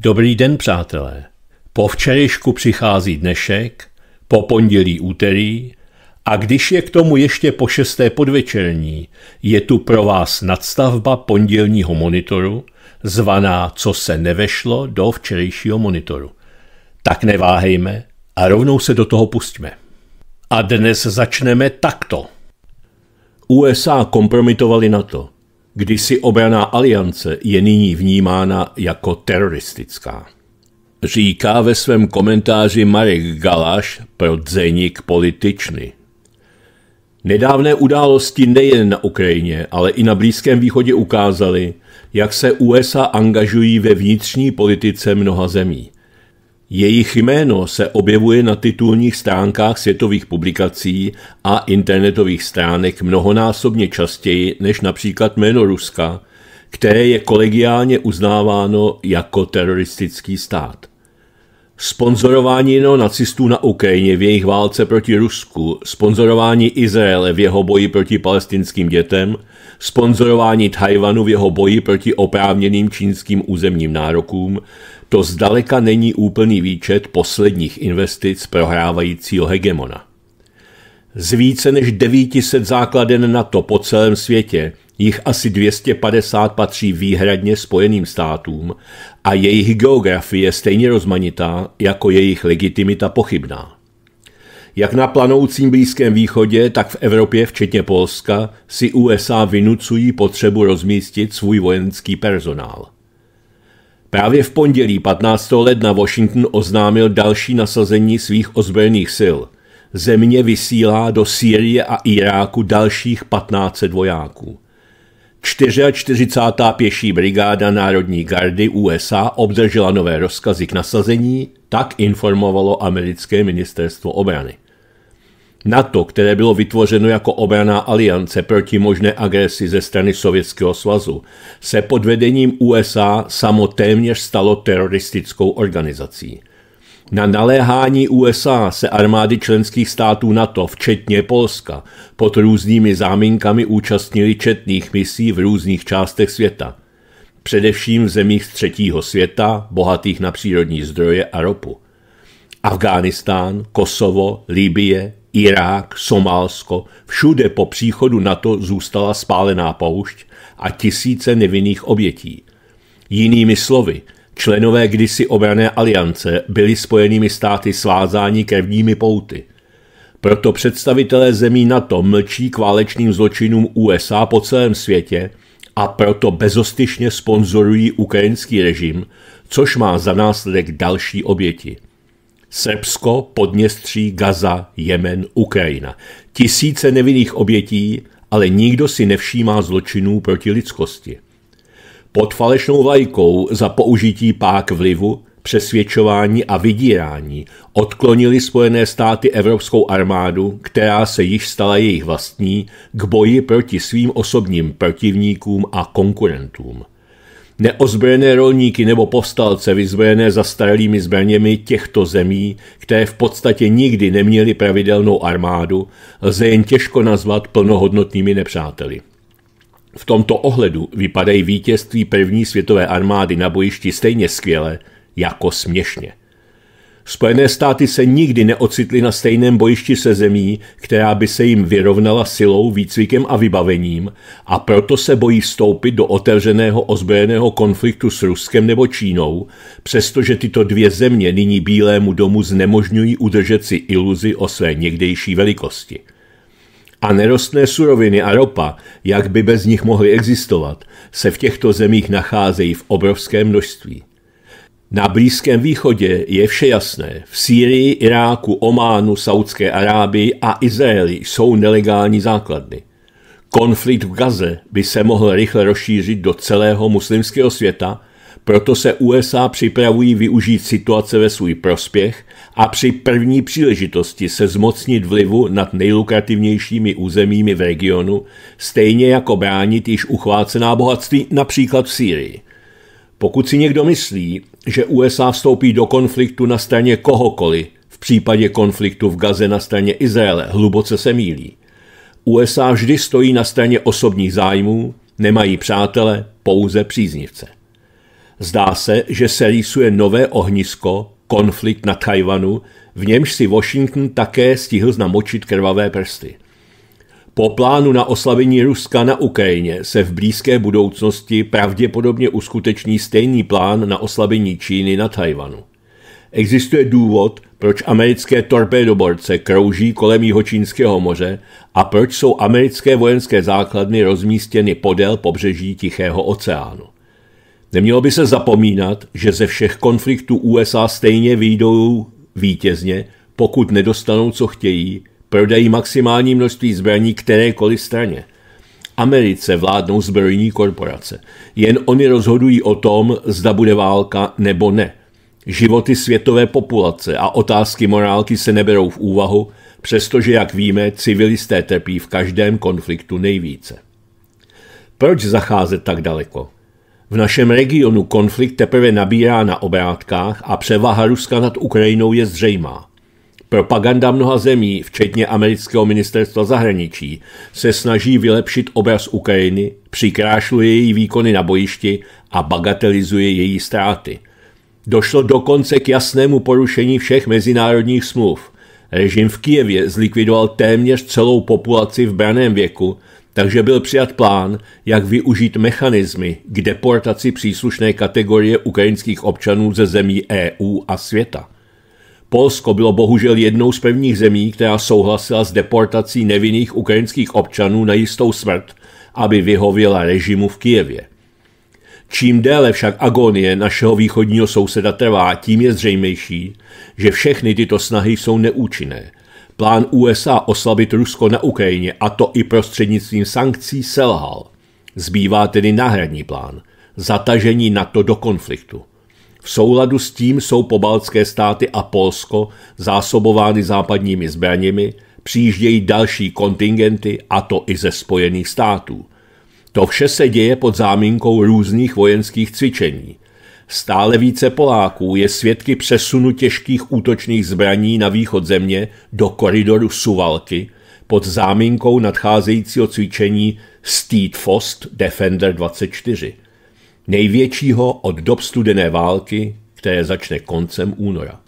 Dobrý den, přátelé. Po včerejšku přichází dnešek, po pondělí úterý a když je k tomu ještě po šesté podvečerní, je tu pro vás nadstavba pondělního monitoru, zvaná Co se nevešlo do včerejšího monitoru. Tak neváhejme a rovnou se do toho pustíme. A dnes začneme takto. USA kompromitovali NATO. Kdysi obraná aliance je nyní vnímána jako teroristická. Říká ve svém komentáři Marek Galáš pro Dzeník političny. Nedávné události nejen na Ukrajině, ale i na Blízkém východě ukázaly, jak se USA angažují ve vnitřní politice mnoha zemí. Jejich jméno se objevuje na titulních stránkách světových publikací a internetových stránek mnohonásobně častěji než například jméno Ruska, které je kolegiálně uznáváno jako teroristický stát. Sponzorování neonacistů na Ukrajině v jejich válce proti Rusku, sponzorování Izraele v jeho boji proti palestinským dětem, sponzorování Tajvanu v jeho boji proti oprávněným čínským územním nárokům, to zdaleka není úplný výčet posledních investic prohrávajícího hegemona. Z více než 900 základen NATO po celém světě jich asi 250 patří výhradně Spojeným státům a jejich geografie je stejně rozmanitá jako jejich legitimita pochybná. Jak na planoucím Blízkém východě, tak v Evropě, včetně Polska, si USA vynucují potřebu rozmístit svůj vojenský personál. Právě v pondělí 15. ledna Washington oznámil další nasazení svých ozbrojených sil. Země vysílá do Sýrie a Iráku dalších 1500 vojáků. 44. pěší brigáda Národní gardy USA obdržela nové rozkazy k nasazení, tak informovalo americké ministerstvo obrany. NATO, které bylo vytvořeno jako obraná aliance proti možné agresi ze strany Sovětského svazu, se pod vedením USA samo téměř stalo teroristickou organizací. Na naléhání USA se armády členských států NATO, včetně Polska, pod různými záminkami účastnili četných misí v různých částech světa. Především v zemích třetího světa, bohatých na přírodní zdroje a ropu. Afghánistán, Kosovo, Libie, Irák, Somálsko, všude po příchodu NATO zůstala spálená poušť a tisíce nevinných obětí. Jinými slovy, členové kdysi obrané aliance byli spojenými státy svázáni krevními pouty. Proto představitelé zemí NATO mlčí k válečným zločinům USA po celém světě a proto bezostyšně sponzorují ukrajinský režim, což má za následek další oběti. Srbsko, Podněstří, Gaza, Jemen, Ukrajina. Tisíce nevinných obětí, ale nikdo si nevšímá zločinů proti lidskosti. Pod falešnou vlajkou za použití pák vlivu, přesvědčování a vydírání odklonili Spojené státy evropskou armádu, která se již stala jejich vlastní, k boji proti svým osobním protivníkům a konkurentům neozbrojené rolníky nebo povstalce vyzbrojené zastaralými zbraněmi těchto zemí, které v podstatě nikdy neměly pravidelnou armádu, lze jen těžko nazvat plnohodnotnými nepřáteli. V tomto ohledu vypadají vítězství první světové armády na bojišti stejně skvěle jako směšně. Spojené státy se nikdy neocitly na stejném bojišti se zemí, která by se jim vyrovnala silou, výcvikem a vybavením a proto se bojí vstoupit do otevřeného ozbrojeného konfliktu s Ruskem nebo Čínou, přestože tyto dvě země nyní Bílému domu znemožňují udržet si iluzi o své někdejší velikosti. A nerostné suroviny a ropa, jak by bez nich mohly existovat, se v těchto zemích nacházejí v obrovském množství. Na Blízkém východě je vše jasné. V Sýrii, Iráku, Ománu, Saudské Arábii a Izraeli jsou nelegální základny. Konflikt v Gaze by se mohl rychle rozšířit do celého muslimského světa, proto se USA připravují využít situace ve svůj prospěch a při první příležitosti se zmocnit vlivu nad nejlukrativnějšími územími v regionu, stejně jako bránit již uchvácená bohatství například v Sýrii. Pokud si někdo myslí, že USA vstoupí do konfliktu na straně kohokoliv, v případě konfliktu v Gaze na straně Izraele, hluboce se mílí. USA vždy stojí na straně osobních zájmů, nemají přátele, pouze příznivce. Zdá se, že se rýsuje nové ohnisko, konflikt na Tajvanu, v němž si Washington také stihl znamočit krvavé prsty – po plánu na oslavení Ruska na Ukrajině se v blízké budoucnosti pravděpodobně uskuteční stejný plán na oslabení Číny na Tajvanu. Existuje důvod, proč americké torpédoborce krouží kolem Jihočínského moře a proč jsou americké vojenské základny rozmístěny podél pobřeží Tichého oceánu. Nemělo by se zapomínat, že ze všech konfliktů USA stejně vyjdou vítězně, pokud nedostanou, co chtějí, Prodají maximální množství zbraní kterékoliv straně. Americe vládnou zbrojní korporace. Jen oni rozhodují o tom, zda bude válka nebo ne. Životy světové populace a otázky morálky se neberou v úvahu, přestože, jak víme, civilisté trpí v každém konfliktu nejvíce. Proč zacházet tak daleko? V našem regionu konflikt teprve nabírá na obrátkách a převaha Ruska nad Ukrajinou je zřejmá. Propaganda mnoha zemí, včetně amerického ministerstva zahraničí, se snaží vylepšit obraz Ukrajiny, přikrášluje její výkony na bojišti a bagatelizuje její ztráty. Došlo dokonce k jasnému porušení všech mezinárodních smluv. Režim v Kijevě zlikvidoval téměř celou populaci v braném věku, takže byl přijat plán, jak využít mechanismy k deportaci příslušné kategorie ukrajinských občanů ze zemí EU a světa. Polsko bylo bohužel jednou z prvních zemí, která souhlasila s deportací nevinných ukrajinských občanů na jistou smrt, aby vyhověla režimu v Kijevě. Čím déle však agonie našeho východního souseda trvá, tím je zřejmější, že všechny tyto snahy jsou neúčinné. Plán USA oslabit Rusko na Ukrajině, a to i prostřednictvím sankcí, selhal. Zbývá tedy náhradní plán – zatažení NATO do konfliktu. V souladu s tím jsou pobaltské státy a Polsko zásobovány západními zbraněmi, přijíždějí další kontingenty, a to i ze Spojených států. To vše se děje pod záminkou různých vojenských cvičení. Stále více Poláků je svědky přesunu těžkých útočných zbraní na východ země do koridoru Suvalky pod záminkou nadcházejícího cvičení Steadfast Defender 24 – největšího od dob studené války, které začne koncem února.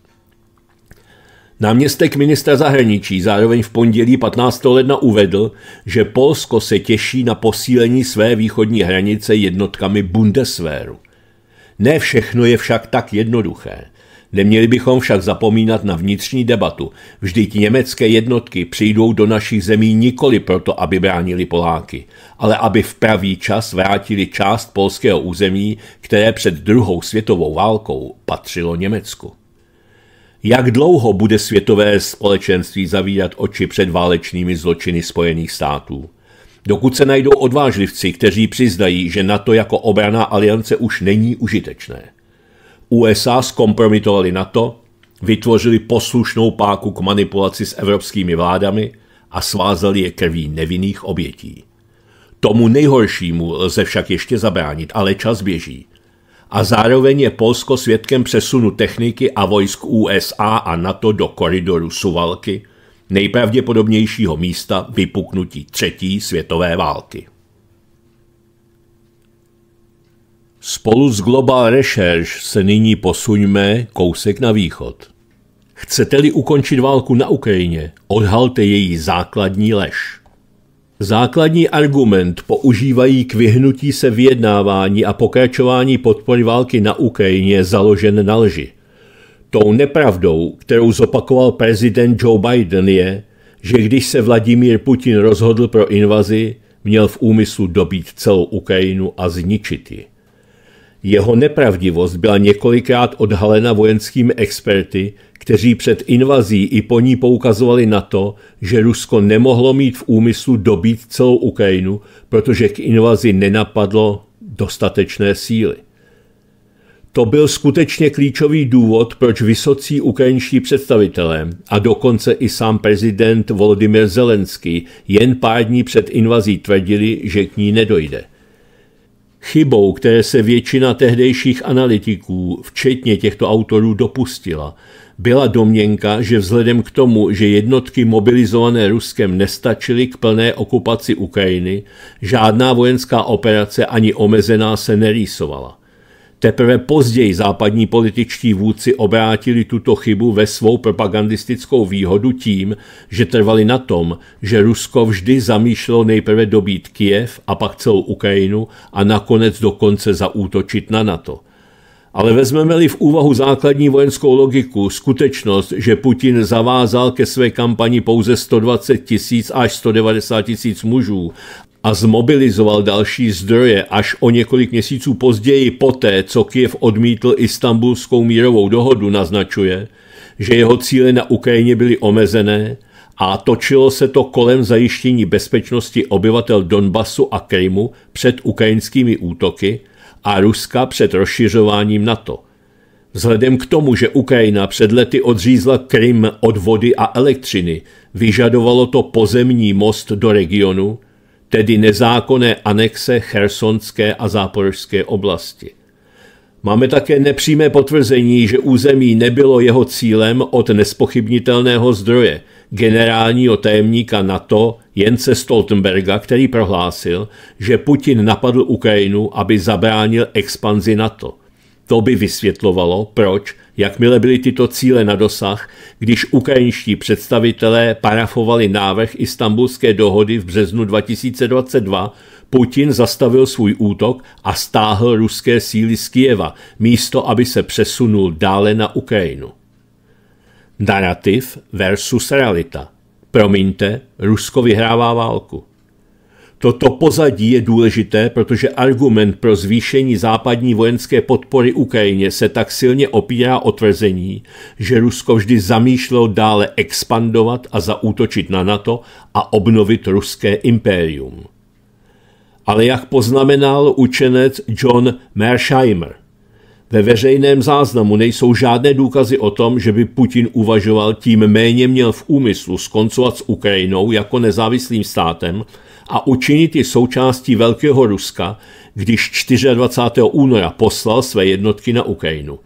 Náměstek ministra zahraničí zároveň v pondělí 15. ledna uvedl, že Polsko se těší na posílení své východní hranice jednotkami Bundeswehru. Ne všechno je však tak jednoduché. Neměli bychom však zapomínat na vnitřní debatu. Vždyť německé jednotky přijdou do našich zemí nikoli proto, aby bránili Poláky, ale aby v pravý čas vrátili část polského území, které před druhou světovou válkou patřilo Německu. Jak dlouho bude světové společenství zavírat oči před válečnými zločiny Spojených států? Dokud se najdou odvážlivci, kteří přiznají, že NATO jako obraná aliance už není užitečné – USA skompromitovali NATO, vytvořili poslušnou páku k manipulaci s evropskými vládami a svázali je krví nevinných obětí. Tomu nejhoršímu lze však ještě zabránit, ale čas běží. A zároveň je Polsko svědkem přesunu techniky a vojsk USA a NATO do koridoru Suvalky, nejpravděpodobnějšího místa vypuknutí třetí světové války. Spolu s Global Research se nyní posuňme kousek na východ. Chcete-li ukončit válku na Ukrajině, odhalte její základní lež. Základní argument používají k vyhnutí se vyjednávání a pokračování podpory války na Ukrajině založen na lži. Tou nepravdou, kterou zopakoval prezident Joe Biden, je, že když se Vladimír Putin rozhodl pro invazi, měl v úmyslu dobít celou Ukrajinu a zničit ji. Jeho nepravdivost byla několikrát odhalena vojenskými experty, kteří před invazí i po ní poukazovali na to, že Rusko nemohlo mít v úmyslu dobít celou Ukrajinu, protože k invazi nenapadlo dostatečné síly. To byl skutečně klíčový důvod, proč vysocí ukrajinští představitelé a dokonce i sám prezident Volodymyr Zelenský jen pár dní před invazí tvrdili, že k ní nedojde. Chybou, které se většina tehdejších analytiků, včetně těchto autorů, dopustila, byla domněnka, že vzhledem k tomu, že jednotky mobilizované Ruskem nestačily k plné okupaci Ukrajiny, žádná vojenská operace ani omezená se nerýsovala. Teprve později západní političtí vůdci obrátili tuto chybu ve svou propagandistickou výhodu tím, že trvali na tom, že Rusko vždy zamýšlelo nejprve dobít Kiev a pak celou Ukrajinu a nakonec dokonce zaútočit na NATO. Ale vezmeme-li v úvahu základní vojenskou logiku skutečnost, že Putin zavázal ke své kampani pouze 120 tisíc až 190 tisíc mužů a zmobilizoval další zdroje až o několik měsíců později poté, co Kiev odmítl istambulskou mírovou dohodu, naznačuje, že jeho cíle na Ukrajině byly omezené a točilo se to kolem zajištění bezpečnosti obyvatel Donbasu a Krymu před ukrajinskými útoky a Ruska před rozšiřováním NATO. Vzhledem k tomu, že Ukrajina před lety odřízla Krym od vody a elektřiny, vyžadovalo to pozemní most do regionu, tedy nezákonné anexe chersonské a záporožské oblasti. Máme také nepřímé potvrzení, že území nebylo jeho cílem od nespochybnitelného zdroje, generálního tajemníka NATO Jence Stoltenberga, který prohlásil, že Putin napadl Ukrajinu, aby zabránil expanzi NATO. To by vysvětlovalo, proč, jakmile byly tyto cíle na dosah, když ukrajinští představitelé parafovali návrh istambulské dohody v březnu 2022, Putin zastavil svůj útok a stáhl ruské síly z Kijeva, místo aby se přesunul dále na Ukrajinu. Narrativ versus realita. Promiňte, Rusko vyhrává válku. Toto pozadí je důležité, protože argument pro zvýšení západní vojenské podpory Ukrajině se tak silně opírá o tvrzení, že Rusko vždy zamýšlelo dále expandovat a zaútočit na NATO a obnovit ruské impérium. Ale jak poznamenal učenec John Mersheimer, ve veřejném záznamu nejsou žádné důkazy o tom, že by Putin uvažoval, tím méně měl v úmyslu skoncovat s Ukrajinou jako nezávislým státem, a učinit ji součástí Velkého Ruska, když 24. února poslal své jednotky na Ukrajinu.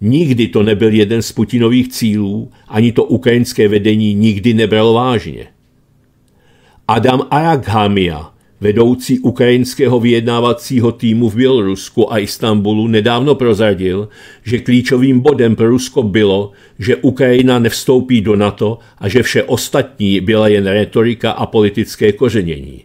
Nikdy to nebyl jeden z Putinových cílů, ani to ukrajinské vedení nikdy nebralo vážně. Adam Araghamia, vedoucí ukrajinského vyjednávacího týmu v Bělorusku a Istanbulu, nedávno prozradil, že klíčovým bodem pro Rusko bylo, že Ukrajina nevstoupí do NATO a že vše ostatní byla jen retorika a politické kořenění.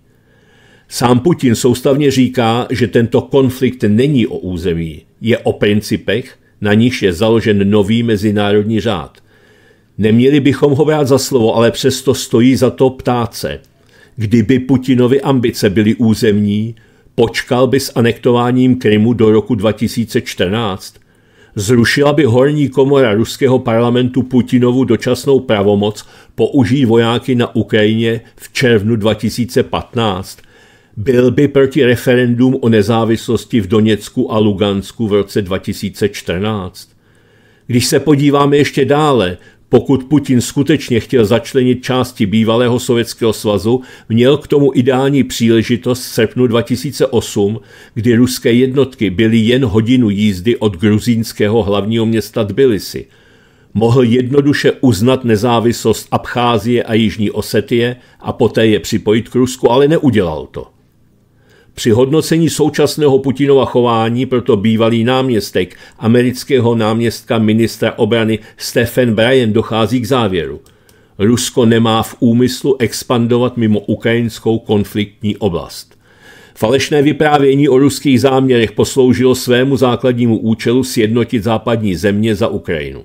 Sám Putin soustavně říká, že tento konflikt není o území, je o principech, na nich je založen nový mezinárodní řád. Neměli bychom ho brát za slovo, ale přesto stojí za to ptát se. Kdyby Putinovi ambice byly územní, počkal by s anektováním Krymu do roku 2014? Zrušila by horní komora ruského parlamentu Putinovu dočasnou pravomoc použít vojáky na Ukrajině v červnu 2015? byl by proti referendum o nezávislosti v Doněcku a Lugansku v roce 2014. Když se podíváme ještě dále, pokud Putin skutečně chtěl začlenit části bývalého Sovětského svazu, měl k tomu ideální příležitost v srpnu 2008, kdy ruské jednotky byly jen hodinu jízdy od gruzínského hlavního města Tbilisi. Mohl jednoduše uznat nezávislost Abcházie a Jižní Osetie a poté je připojit k Rusku, ale neudělal to. Při hodnocení současného Putinova chování proto bývalý náměstek amerického náměstka ministra obrany Stephen Bryan dochází k závěru. Rusko nemá v úmyslu expandovat mimo ukrajinskou konfliktní oblast. Falešné vyprávění o ruských záměrech posloužilo svému základnímu účelu sjednotit západní země za Ukrajinu.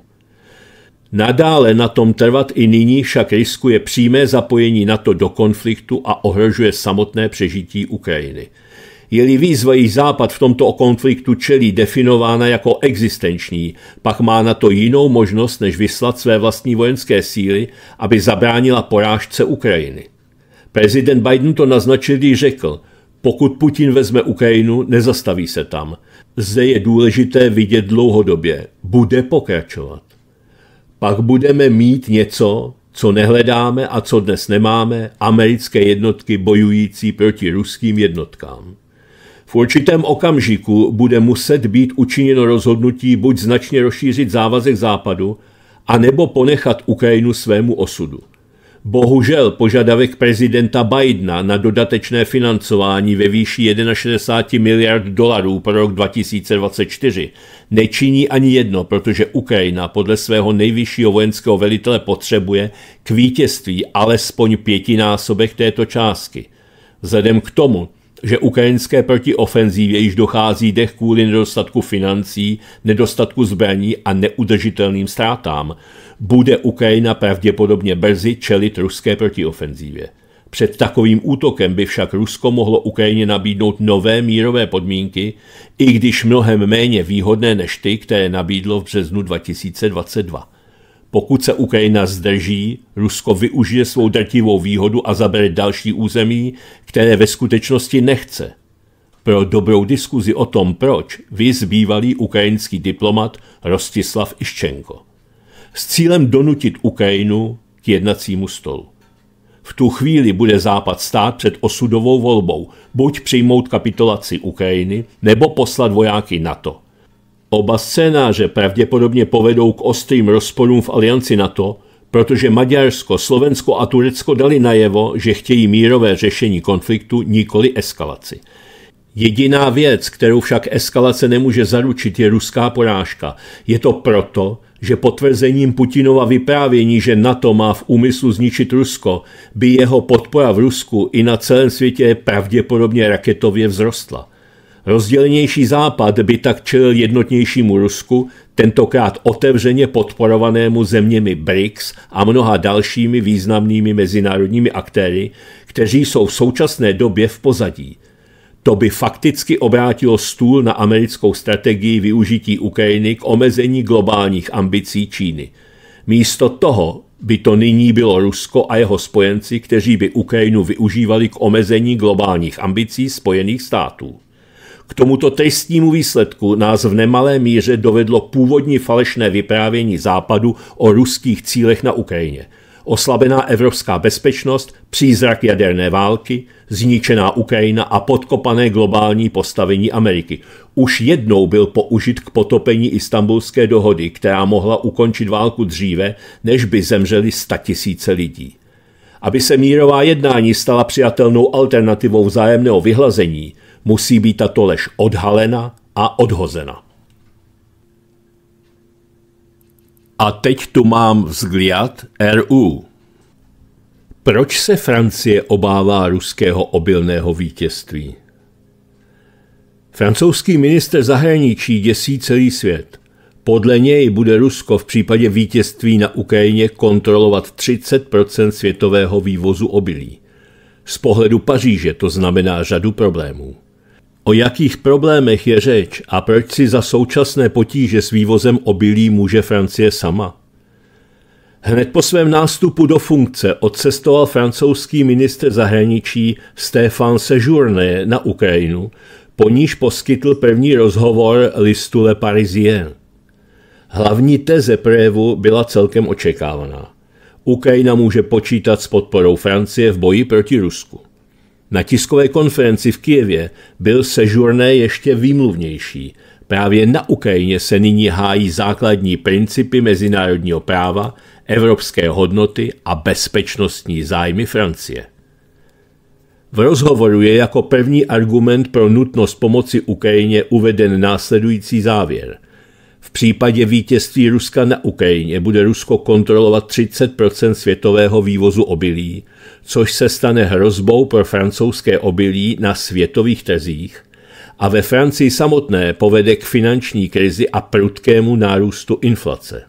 Nadále na tom trvat i nyní však riskuje přímé zapojení NATO do konfliktu a ohrožuje samotné přežití Ukrajiny. Je-li výzva jí Západ v tomto konfliktu čelí definována jako existenční, pak má na to jinou možnost, než vyslat své vlastní vojenské síly, aby zabránila porážce Ukrajiny. Prezident Biden to naznačil, když řekl, pokud Putin vezme Ukrajinu, nezastaví se tam. Zde je důležité vidět dlouhodobě. Bude pokračovat pak budeme mít něco, co nehledáme a co dnes nemáme, americké jednotky bojující proti ruským jednotkám. V určitém okamžiku bude muset být učiněno rozhodnutí buď značně rozšířit závazek západu, anebo ponechat Ukrajinu svému osudu. Bohužel požadavek prezidenta Bidena na dodatečné financování ve výši 61 miliard dolarů pro rok 2024 nečiní ani jedno, protože Ukrajina podle svého nejvyššího vojenského velitele potřebuje k vítězství alespoň pětinásobek této částky. Vzhledem k tomu, že ukrajinské protiofenzívě již dochází dech kvůli nedostatku financí, nedostatku zbraní a neudržitelným ztrátám bude Ukrajina pravděpodobně brzy čelit ruské protiofenzívě. Před takovým útokem by však Rusko mohlo Ukrajině nabídnout nové mírové podmínky, i když mnohem méně výhodné než ty, které nabídlo v březnu 2022. Pokud se Ukrajina zdrží, Rusko využije svou drtivou výhodu a zabere další území, které ve skutečnosti nechce. Pro dobrou diskuzi o tom, proč, vyzbývalý ukrajinský diplomat Rostislav Iščenko s cílem donutit Ukrajinu k jednacímu stolu. V tu chvíli bude Západ stát před osudovou volbou buď přijmout kapitulaci Ukrajiny nebo poslat vojáky NATO. Oba scénáře pravděpodobně povedou k ostrým rozporům v alianci NATO, protože Maďarsko, Slovensko a Turecko dali najevo, že chtějí mírové řešení konfliktu, nikoli eskalaci. Jediná věc, kterou však eskalace nemůže zaručit, je ruská porážka. Je to proto, že potvrzením Putinova vyprávění, že NATO má v úmyslu zničit Rusko, by jeho podpora v Rusku i na celém světě pravděpodobně raketově vzrostla. Rozdělenější západ by tak čelil jednotnějšímu Rusku, tentokrát otevřeně podporovanému zeměmi BRICS a mnoha dalšími významnými mezinárodními aktéry, kteří jsou v současné době v pozadí – to by fakticky obrátilo stůl na americkou strategii využití Ukrajiny k omezení globálních ambicí Číny. Místo toho by to nyní bylo Rusko a jeho spojenci, kteří by Ukrajinu využívali k omezení globálních ambicí Spojených států. K tomuto tristnímu výsledku nás v nemalé míře dovedlo původní falešné vyprávění Západu o ruských cílech na Ukrajině – oslabená evropská bezpečnost, přízrak jaderné války, zničená Ukrajina a podkopané globální postavení Ameriky. Už jednou byl použit k potopení istambulské dohody, která mohla ukončit válku dříve, než by zemřeli tisíce lidí. Aby se mírová jednání stala přijatelnou alternativou vzájemného vyhlazení, musí být tato lež odhalena a odhozena. A teď tu mám vzgliad RU. Proč se Francie obává ruského obilného vítězství? Francouzský minister zahraničí děsí celý svět. Podle něj bude Rusko v případě vítězství na Ukrajině kontrolovat 30 světového vývozu obilí. Z pohledu Paříže to znamená řadu problémů. O jakých problémech je řeč a proč si za současné potíže s vývozem obilí může Francie sama? Hned po svém nástupu do funkce odcestoval francouzský ministr zahraničí Stéphane Sejourné na Ukrajinu, po níž poskytl první rozhovor listu Le Parisien. Hlavní teze projevu byla celkem očekávaná. Ukrajina může počítat s podporou Francie v boji proti Rusku. Na tiskové konferenci v Kijevě byl sežurné ještě výmluvnější. Právě na Ukrajině se nyní hájí základní principy mezinárodního práva, evropské hodnoty a bezpečnostní zájmy Francie. V rozhovoru je jako první argument pro nutnost pomoci Ukrajině uveden následující závěr – v případě vítězství Ruska na Ukrajině bude Rusko kontrolovat 30 světového vývozu obilí, což se stane hrozbou pro francouzské obilí na světových trzích a ve Francii samotné povede k finanční krizi a prudkému nárůstu inflace.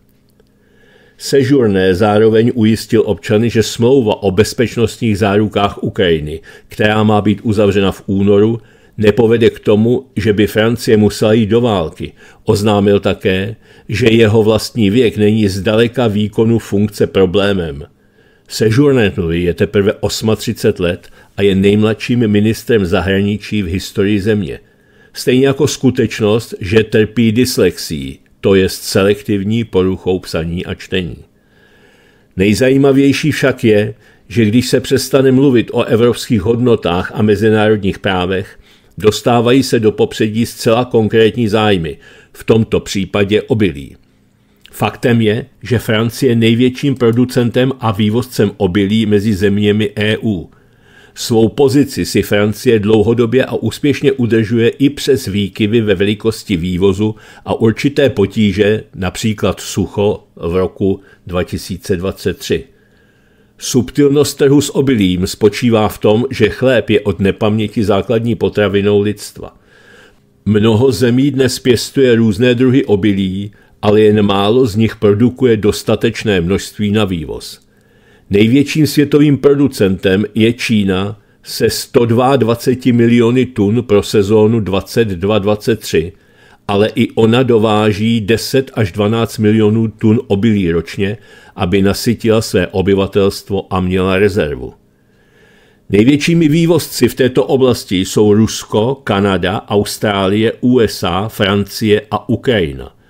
Sežurné zároveň ujistil občany, že smlouva o bezpečnostních zárukách Ukrajiny, která má být uzavřena v únoru, nepovede k tomu, že by Francie musela jít do války. Oznámil také, že jeho vlastní věk není zdaleka výkonu funkce problémem. Sejournetovi je teprve 38 let a je nejmladším ministrem zahraničí v historii země. Stejně jako skutečnost, že trpí dyslexií, to je selektivní poruchou psaní a čtení. Nejzajímavější však je, že když se přestane mluvit o evropských hodnotách a mezinárodních právech, dostávají se do popředí zcela konkrétní zájmy, v tomto případě obilí. Faktem je, že Francie je největším producentem a vývozcem obilí mezi zeměmi EU. Svou pozici si Francie dlouhodobě a úspěšně udržuje i přes výkyvy ve velikosti vývozu a určité potíže, například sucho v roku 2023. Subtilnost trhu s obilím spočívá v tom, že chléb je od nepaměti základní potravinou lidstva. Mnoho zemí dnes pěstuje různé druhy obilí, ale jen málo z nich produkuje dostatečné množství na vývoz. Největším světovým producentem je Čína se 122 miliony tun pro sezónu 2022 23 ale i ona dováží 10 až 12 milionů tun obilí ročně, aby nasytila své obyvatelstvo a měla rezervu. Největšími vývozci v této oblasti jsou Rusko, Kanada, Austrálie, USA, Francie a Ukrajina –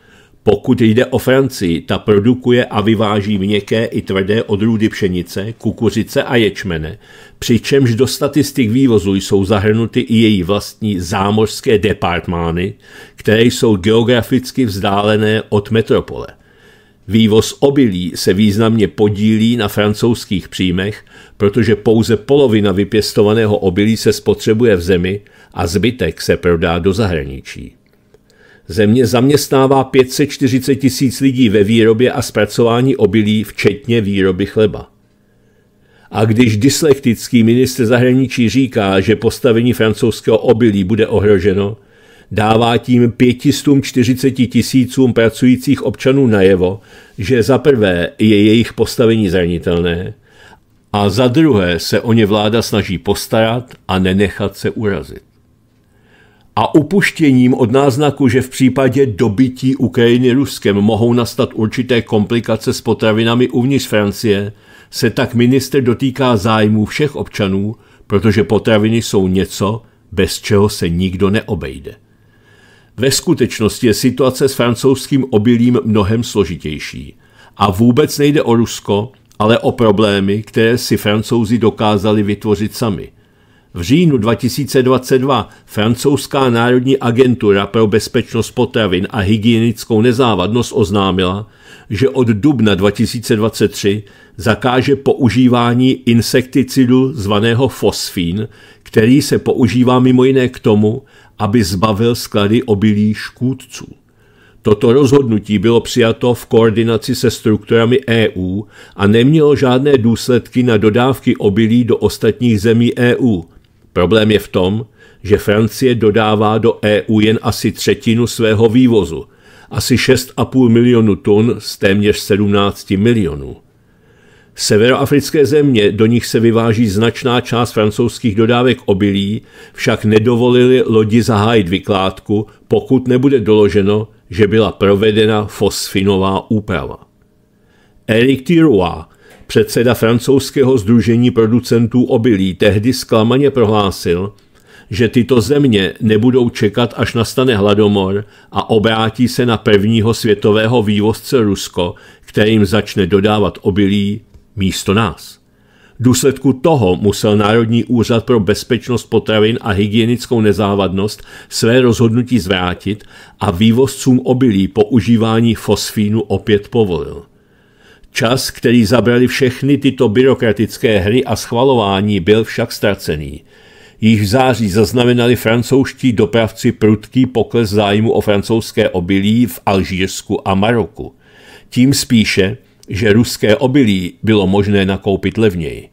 pokud jde o Francii, ta produkuje a vyváží měkké i tvrdé odrůdy pšenice, kukuřice a ječmene, přičemž do statistik vývozu jsou zahrnuty i její vlastní zámořské departmány, které jsou geograficky vzdálené od metropole. Vývoz obilí se významně podílí na francouzských příjmech, protože pouze polovina vypěstovaného obilí se spotřebuje v zemi a zbytek se prodá do zahraničí. Země zaměstnává 540 tisíc lidí ve výrobě a zpracování obilí, včetně výroby chleba. A když dyslektický ministr zahraničí říká, že postavení francouzského obilí bude ohroženo, dává tím 540 tisícům pracujících občanů najevo, že za prvé je jejich postavení zranitelné a za druhé se o ně vláda snaží postarat a nenechat se urazit a upuštěním od náznaku, že v případě dobytí Ukrajiny Ruskem mohou nastat určité komplikace s potravinami uvnitř Francie, se tak minister dotýká zájmů všech občanů, protože potraviny jsou něco, bez čeho se nikdo neobejde. Ve skutečnosti je situace s francouzským obilím mnohem složitější. A vůbec nejde o Rusko, ale o problémy, které si francouzi dokázali vytvořit sami – v říjnu 2022 francouzská národní agentura pro bezpečnost potravin a hygienickou nezávadnost oznámila, že od dubna 2023 zakáže používání insekticidu zvaného fosfín, který se používá mimo jiné k tomu, aby zbavil sklady obilí škůdců. Toto rozhodnutí bylo přijato v koordinaci se strukturami EU a nemělo žádné důsledky na dodávky obilí do ostatních zemí EU, Problém je v tom, že Francie dodává do EU jen asi třetinu svého vývozu, asi 6,5 milionu tun z téměř 17 milionů. Severoafrické země, do nich se vyváží značná část francouzských dodávek obilí, však nedovolili lodi zahájit vykládku, pokud nebude doloženo, že byla provedena fosfinová úprava. Eric Thirois, Předseda francouzského združení producentů obilí tehdy zklamaně prohlásil, že tyto země nebudou čekat, až nastane hladomor a obrátí se na prvního světového vývozce Rusko, kterým začne dodávat obilí místo nás. V důsledku toho musel Národní úřad pro bezpečnost potravin a hygienickou nezávadnost své rozhodnutí zvrátit a vývozcům obilí používání fosfínu opět povolil. Čas, který zabrali všechny tyto byrokratické hry a schvalování, byl však ztracený. Jich v září zaznamenali francouzští dopravci prudký pokles zájmu o francouzské obilí v Alžírsku a Maroku. Tím spíše, že ruské obilí bylo možné nakoupit levněji.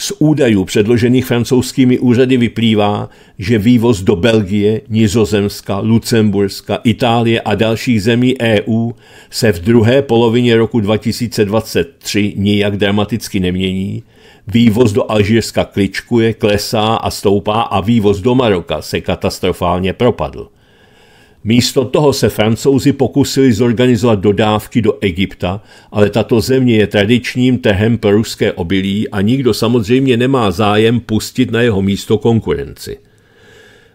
Z údajů předložených francouzskými úřady vyplývá, že vývoz do Belgie, Nizozemska, Lucemburska, Itálie a dalších zemí EU se v druhé polovině roku 2023 nijak dramaticky nemění, vývoz do Alžírska kličkuje, klesá a stoupá a vývoz do Maroka se katastrofálně propadl. Místo toho se francouzi pokusili zorganizovat dodávky do Egypta, ale tato země je tradičním trhem pro ruské obilí a nikdo samozřejmě nemá zájem pustit na jeho místo konkurenci.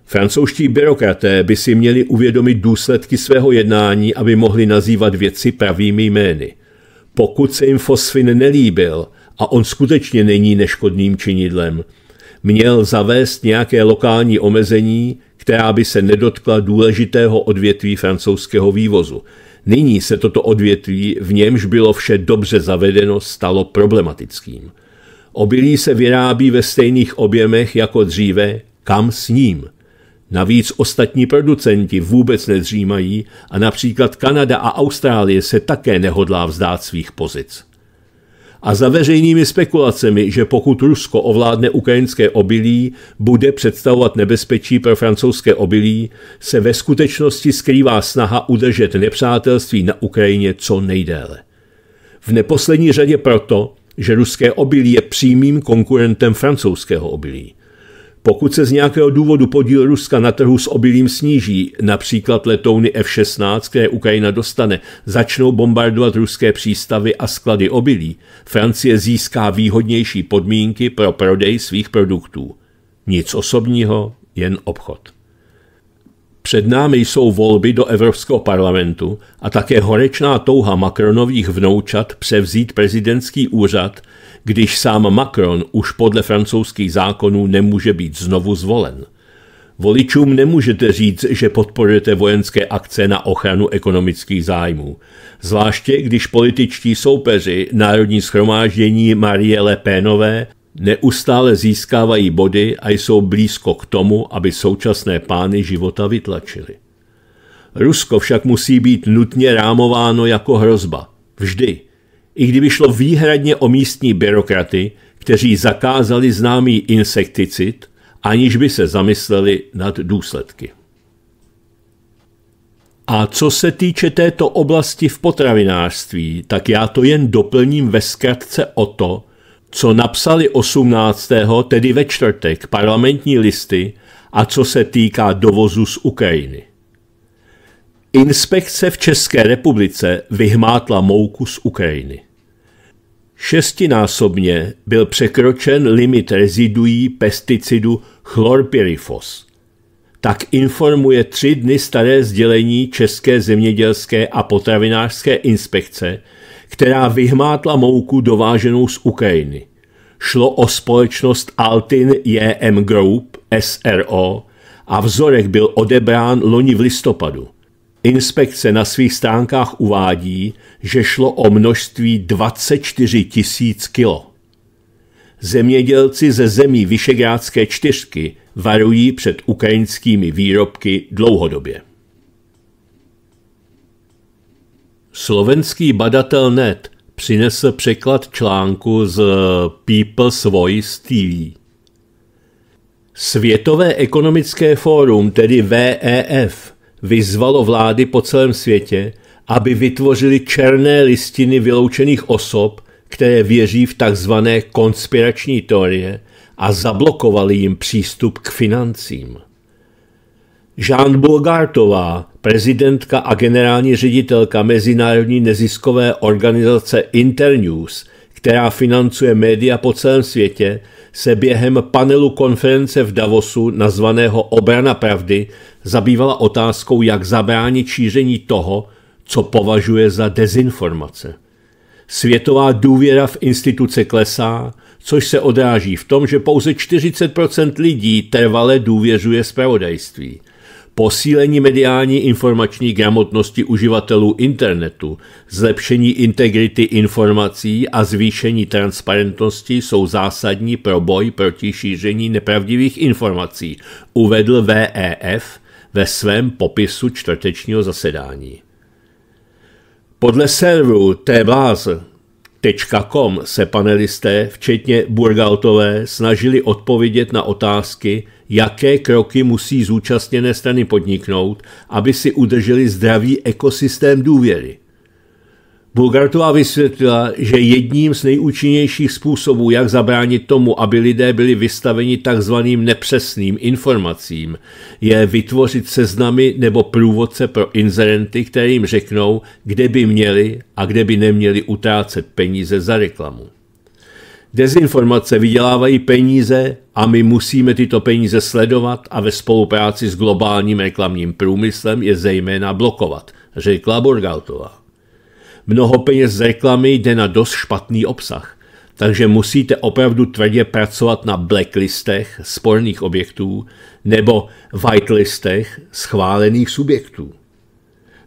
Francouzští byrokraté by si měli uvědomit důsledky svého jednání, aby mohli nazývat věci pravými jmény. Pokud se jim fosfin nelíbil, a on skutečně není neškodným činidlem, měl zavést nějaké lokální omezení, která by se nedotkla důležitého odvětví francouzského vývozu. Nyní se toto odvětví, v němž bylo vše dobře zavedeno, stalo problematickým. Obilí se vyrábí ve stejných objemech jako dříve, kam s ním. Navíc ostatní producenti vůbec nedřímají a například Kanada a Austrálie se také nehodlá vzdát svých pozic a za veřejnými spekulacemi, že pokud Rusko ovládne ukrajinské obilí, bude představovat nebezpečí pro francouzské obilí, se ve skutečnosti skrývá snaha udržet nepřátelství na Ukrajině co nejdéle. V neposlední řadě proto, že ruské obilí je přímým konkurentem francouzského obilí – pokud se z nějakého důvodu podíl Ruska na trhu s obilím sníží, například letouny F-16, které Ukrajina dostane, začnou bombardovat ruské přístavy a sklady obilí, Francie získá výhodnější podmínky pro prodej svých produktů. Nic osobního, jen obchod. Před námi jsou volby do Evropského parlamentu a také horečná touha Macronových vnoučat převzít prezidentský úřad, když sám Macron už podle francouzských zákonů nemůže být znovu zvolen. Voličům nemůžete říct, že podporujete vojenské akce na ochranu ekonomických zájmů. Zvláště když političtí soupeři Národní schromáždění Marie Le Penové. Neustále získávají body a jsou blízko k tomu, aby současné pány života vytlačili. Rusko však musí být nutně rámováno jako hrozba. Vždy. I kdyby šlo výhradně o místní byrokraty, kteří zakázali známý insekticid, aniž by se zamysleli nad důsledky. A co se týče této oblasti v potravinářství, tak já to jen doplním ve zkratce o to, co napsali 18. tedy ve čtvrtek parlamentní listy a co se týká dovozu z Ukrajiny. Inspekce v České republice vyhmátla mouku z Ukrajiny. Šestinásobně byl překročen limit reziduí pesticidu chlorpyrifos. Tak informuje tři dny staré sdělení České zemědělské a potravinářské inspekce – která vyhmátla mouku dováženou z Ukrajiny. Šlo o společnost Altin JM Group SRO a vzorek byl odebrán loni v listopadu. Inspekce na svých stránkách uvádí, že šlo o množství 24 tisíc kilo. Zemědělci ze zemí Vyšegrádské čtyřky varují před ukrajinskými výrobky dlouhodobě. Slovenský badatel net přinesl překlad článku z People's Voice TV. Světové ekonomické fórum, tedy VEF, vyzvalo vlády po celém světě, aby vytvořili černé listiny vyloučených osob, které věří v tzv. konspirační teorie a zablokovali jim přístup k financím. Jean Bulgartová, prezidentka a generální ředitelka mezinárodní neziskové organizace Internews, která financuje média po celém světě, se během panelu konference v Davosu nazvaného Obrana pravdy zabývala otázkou, jak zabránit šíření toho, co považuje za dezinformace. Světová důvěra v instituce klesá, což se odráží v tom, že pouze 40 lidí trvale důvěřuje zpravodajství – posílení mediální informační gramotnosti uživatelů internetu, zlepšení integrity informací a zvýšení transparentnosti jsou zásadní pro boj proti šíření nepravdivých informací, uvedl VEF ve svém popisu čtvrtečního zasedání. Podle serveru T. Tečka.com se panelisté, včetně Burgaltové, snažili odpovědět na otázky, jaké kroky musí zúčastněné strany podniknout, aby si udrželi zdravý ekosystém důvěry. Bulgartová vysvětlila, že jedním z nejúčinnějších způsobů, jak zabránit tomu, aby lidé byli vystaveni takzvaným nepřesným informacím, je vytvořit seznamy nebo průvodce pro inzerenty, kterým řeknou, kde by měli a kde by neměli utrácet peníze za reklamu. Dezinformace vydělávají peníze a my musíme tyto peníze sledovat a ve spolupráci s globálním reklamním průmyslem je zejména blokovat, řekla Borgaltová. Mnoho peněz z reklamy jde na dost špatný obsah, takže musíte opravdu tvrdě pracovat na blacklistech sporných objektů nebo whitelistech schválených subjektů.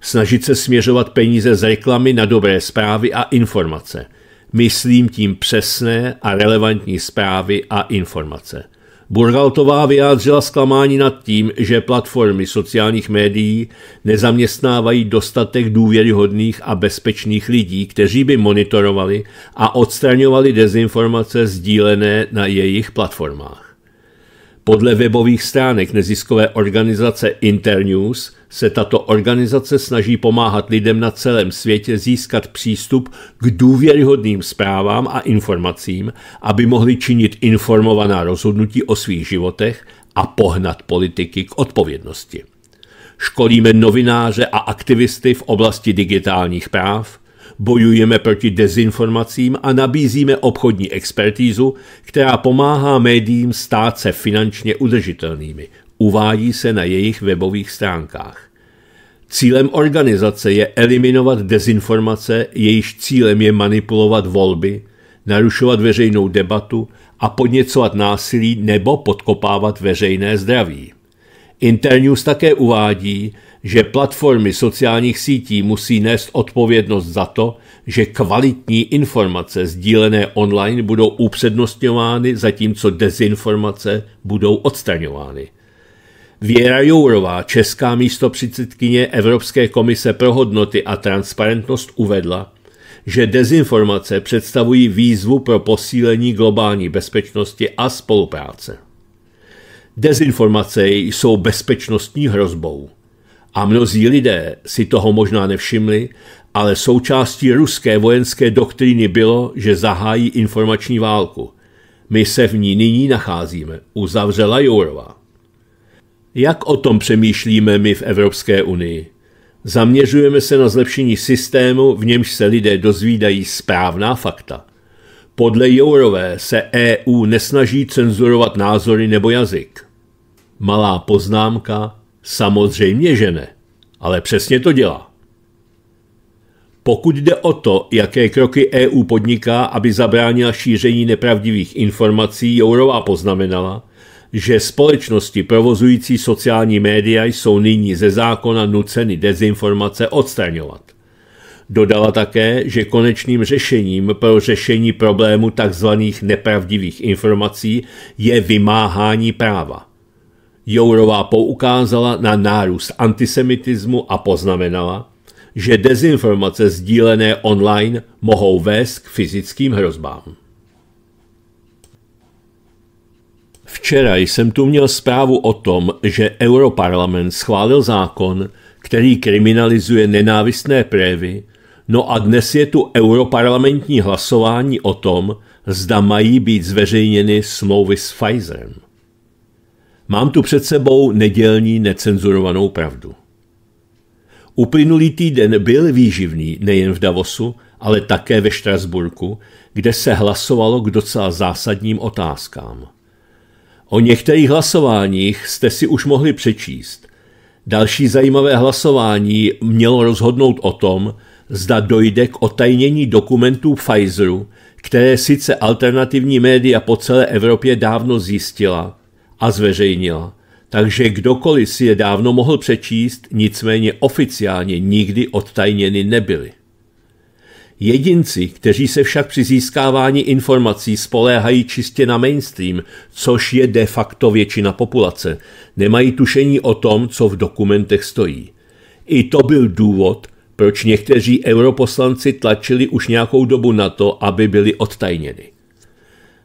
Snažit se směřovat peníze z reklamy na dobré zprávy a informace. Myslím tím přesné a relevantní zprávy a informace – Burgaltová vyjádřila zklamání nad tím, že platformy sociálních médií nezaměstnávají dostatek důvěryhodných a bezpečných lidí, kteří by monitorovali a odstraňovali dezinformace sdílené na jejich platformách. Podle webových stránek neziskové organizace Internews se tato organizace snaží pomáhat lidem na celém světě získat přístup k důvěryhodným zprávám a informacím, aby mohli činit informovaná rozhodnutí o svých životech a pohnat politiky k odpovědnosti. Školíme novináře a aktivisty v oblasti digitálních práv, bojujeme proti dezinformacím a nabízíme obchodní expertízu, která pomáhá médiím stát se finančně udržitelnými, Uvádí se na jejich webových stránkách. Cílem organizace je eliminovat dezinformace, jejíž cílem je manipulovat volby, narušovat veřejnou debatu a podněcovat násilí nebo podkopávat veřejné zdraví. Internews také uvádí, že platformy sociálních sítí musí nést odpovědnost za to, že kvalitní informace sdílené online budou upřednostňovány, zatímco dezinformace budou odstraňovány. Věra Jourová, česká místopředsedkyně Evropské komise pro hodnoty a transparentnost uvedla, že dezinformace představují výzvu pro posílení globální bezpečnosti a spolupráce. Dezinformace jsou bezpečnostní hrozbou. A mnozí lidé si toho možná nevšimli, ale součástí ruské vojenské doktríny bylo, že zahájí informační válku. My se v ní nyní nacházíme, uzavřela Jourová. Jak o tom přemýšlíme my v Evropské unii? Zaměřujeme se na zlepšení systému, v němž se lidé dozvídají správná fakta. Podle Jourové se EU nesnaží cenzurovat názory nebo jazyk. Malá poznámka, samozřejmě že ne, ale přesně to dělá. Pokud jde o to, jaké kroky EU podniká, aby zabránila šíření nepravdivých informací, Jourová poznamenala, že společnosti provozující sociální média jsou nyní ze zákona nuceny dezinformace odstraňovat. Dodala také, že konečným řešením pro řešení problému tzv. nepravdivých informací je vymáhání práva. Jourová poukázala na nárůst antisemitismu a poznamenala, že dezinformace sdílené online mohou vést k fyzickým hrozbám. Včera jsem tu měl zprávu o tom, že Europarlament schválil zákon, který kriminalizuje nenávistné prévy, no a dnes je tu europarlamentní hlasování o tom, zda mají být zveřejněny smlouvy s Pfizerem. Mám tu před sebou nedělní necenzurovanou pravdu. Uplynulý týden byl výživný nejen v Davosu, ale také ve Štrasburku, kde se hlasovalo k docela zásadním otázkám – O některých hlasováních jste si už mohli přečíst. Další zajímavé hlasování mělo rozhodnout o tom, zda dojde k otajnění dokumentů Pfizeru, které sice alternativní média po celé Evropě dávno zjistila a zveřejnila, takže kdokoliv si je dávno mohl přečíst, nicméně oficiálně nikdy odtajněny nebyly. Jedinci, kteří se však při získávání informací spoléhají čistě na mainstream, což je de facto většina populace, nemají tušení o tom, co v dokumentech stojí. I to byl důvod, proč někteří europoslanci tlačili už nějakou dobu na to, aby byli odtajněni.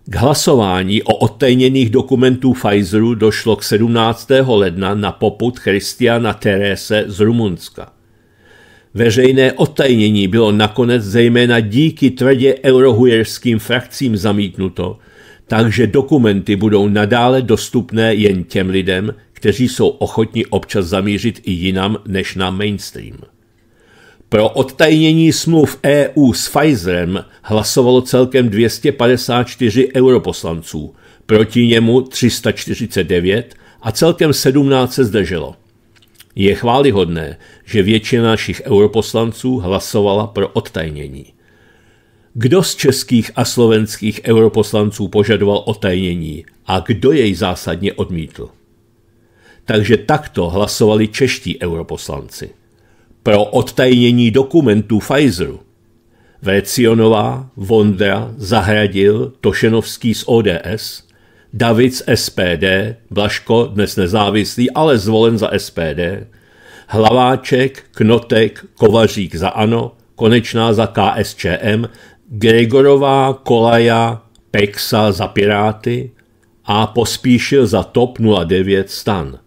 K hlasování o odtajněných dokumentů Pfizeru došlo k 17. ledna na poput Christiana Terese z Rumunska. Veřejné otajnění bylo nakonec zejména díky tvrdě eurohujerským frakcím zamítnuto, takže dokumenty budou nadále dostupné jen těm lidem, kteří jsou ochotni občas zamířit i jinam než na mainstream. Pro odtajnění smluv EU s Pfizerem hlasovalo celkem 254 europoslanců, proti němu 349 a celkem 17 se zdrželo. Je chválihodné, že většina našich europoslanců hlasovala pro odtajnění. Kdo z českých a slovenských europoslanců požadoval otajnění a kdo jej zásadně odmítl? Takže takto hlasovali čeští europoslanci. Pro odtajnění dokumentů Pfizeru. Vrecionová, Vondra, Zahradil, Tošenovský z ODS, David z SPD, Blaško, dnes nezávislý, ale zvolen za SPD, Hlaváček, Knotek, Kovařík za ANO, Konečná za KSČM, Gregorová, Kolaja, Pexa za Piráty a pospíšil za TOP 09 stan.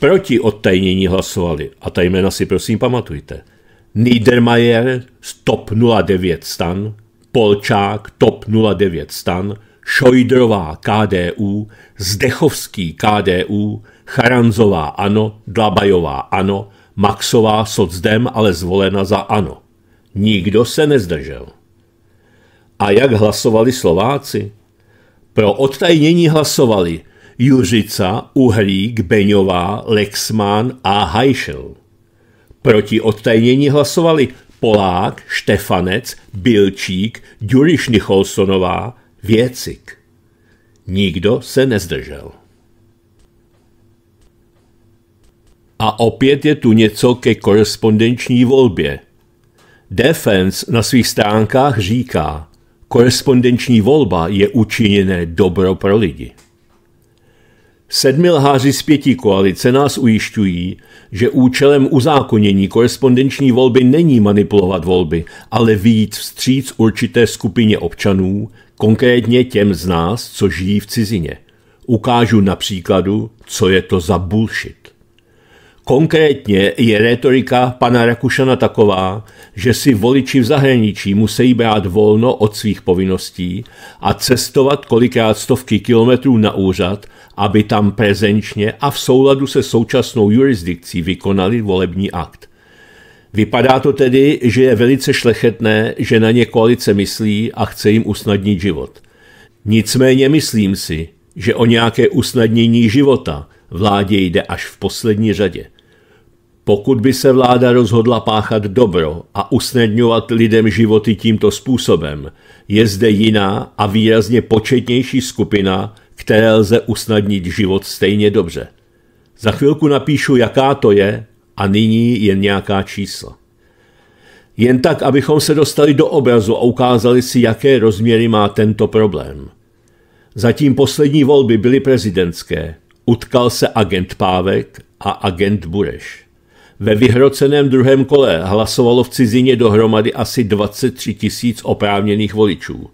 Proti odtajnění hlasovali, a ta jména si prosím pamatujte, Niedermayer z TOP 09 stan, Polčák TOP 09 stan, Šojdrová KDU, Zdechovský KDU, Charanzová ANO, Dlabajová ANO, Maxová socdem, ale zvolena za ANO. Nikdo se nezdržel. A jak hlasovali Slováci? Pro odtajnění hlasovali Juřica, Uhlík, Beňová, Lexman a Hajšel. Proti odtajnění hlasovali Polák, Štefanec, Bilčík, Duriš Nicholsonová, Věcik. Nikdo se nezdržel. A opět je tu něco ke korespondenční volbě. Defense na svých stránkách říká, korespondenční volba je učiněné dobro pro lidi. Sedmi lháři z pěti koalice nás ujišťují, že účelem uzákonění korespondenční volby není manipulovat volby, ale výjít vstříc určité skupině občanů, konkrétně těm z nás, co žijí v cizině. Ukážu na příkladu, co je to za bullshit. Konkrétně je retorika pana Rakušana taková, že si voliči v zahraničí musí brát volno od svých povinností a cestovat kolikrát stovky kilometrů na úřad, aby tam prezenčně a v souladu se současnou jurisdikcí vykonali volební akt. Vypadá to tedy, že je velice šlechetné, že na ně koalice myslí a chce jim usnadnit život. Nicméně myslím si, že o nějaké usnadnění života vládě jde až v poslední řadě. Pokud by se vláda rozhodla páchat dobro a usnadňovat lidem životy tímto způsobem, je zde jiná a výrazně početnější skupina, které lze usnadnit život stejně dobře. Za chvilku napíšu, jaká to je a nyní jen nějaká čísla. Jen tak, abychom se dostali do obrazu a ukázali si, jaké rozměry má tento problém. Zatím poslední volby byly prezidentské. Utkal se agent Pávek a agent Bureš. Ve vyhroceném druhém kole hlasovalo v cizině dohromady asi 23 tisíc oprávněných voličů.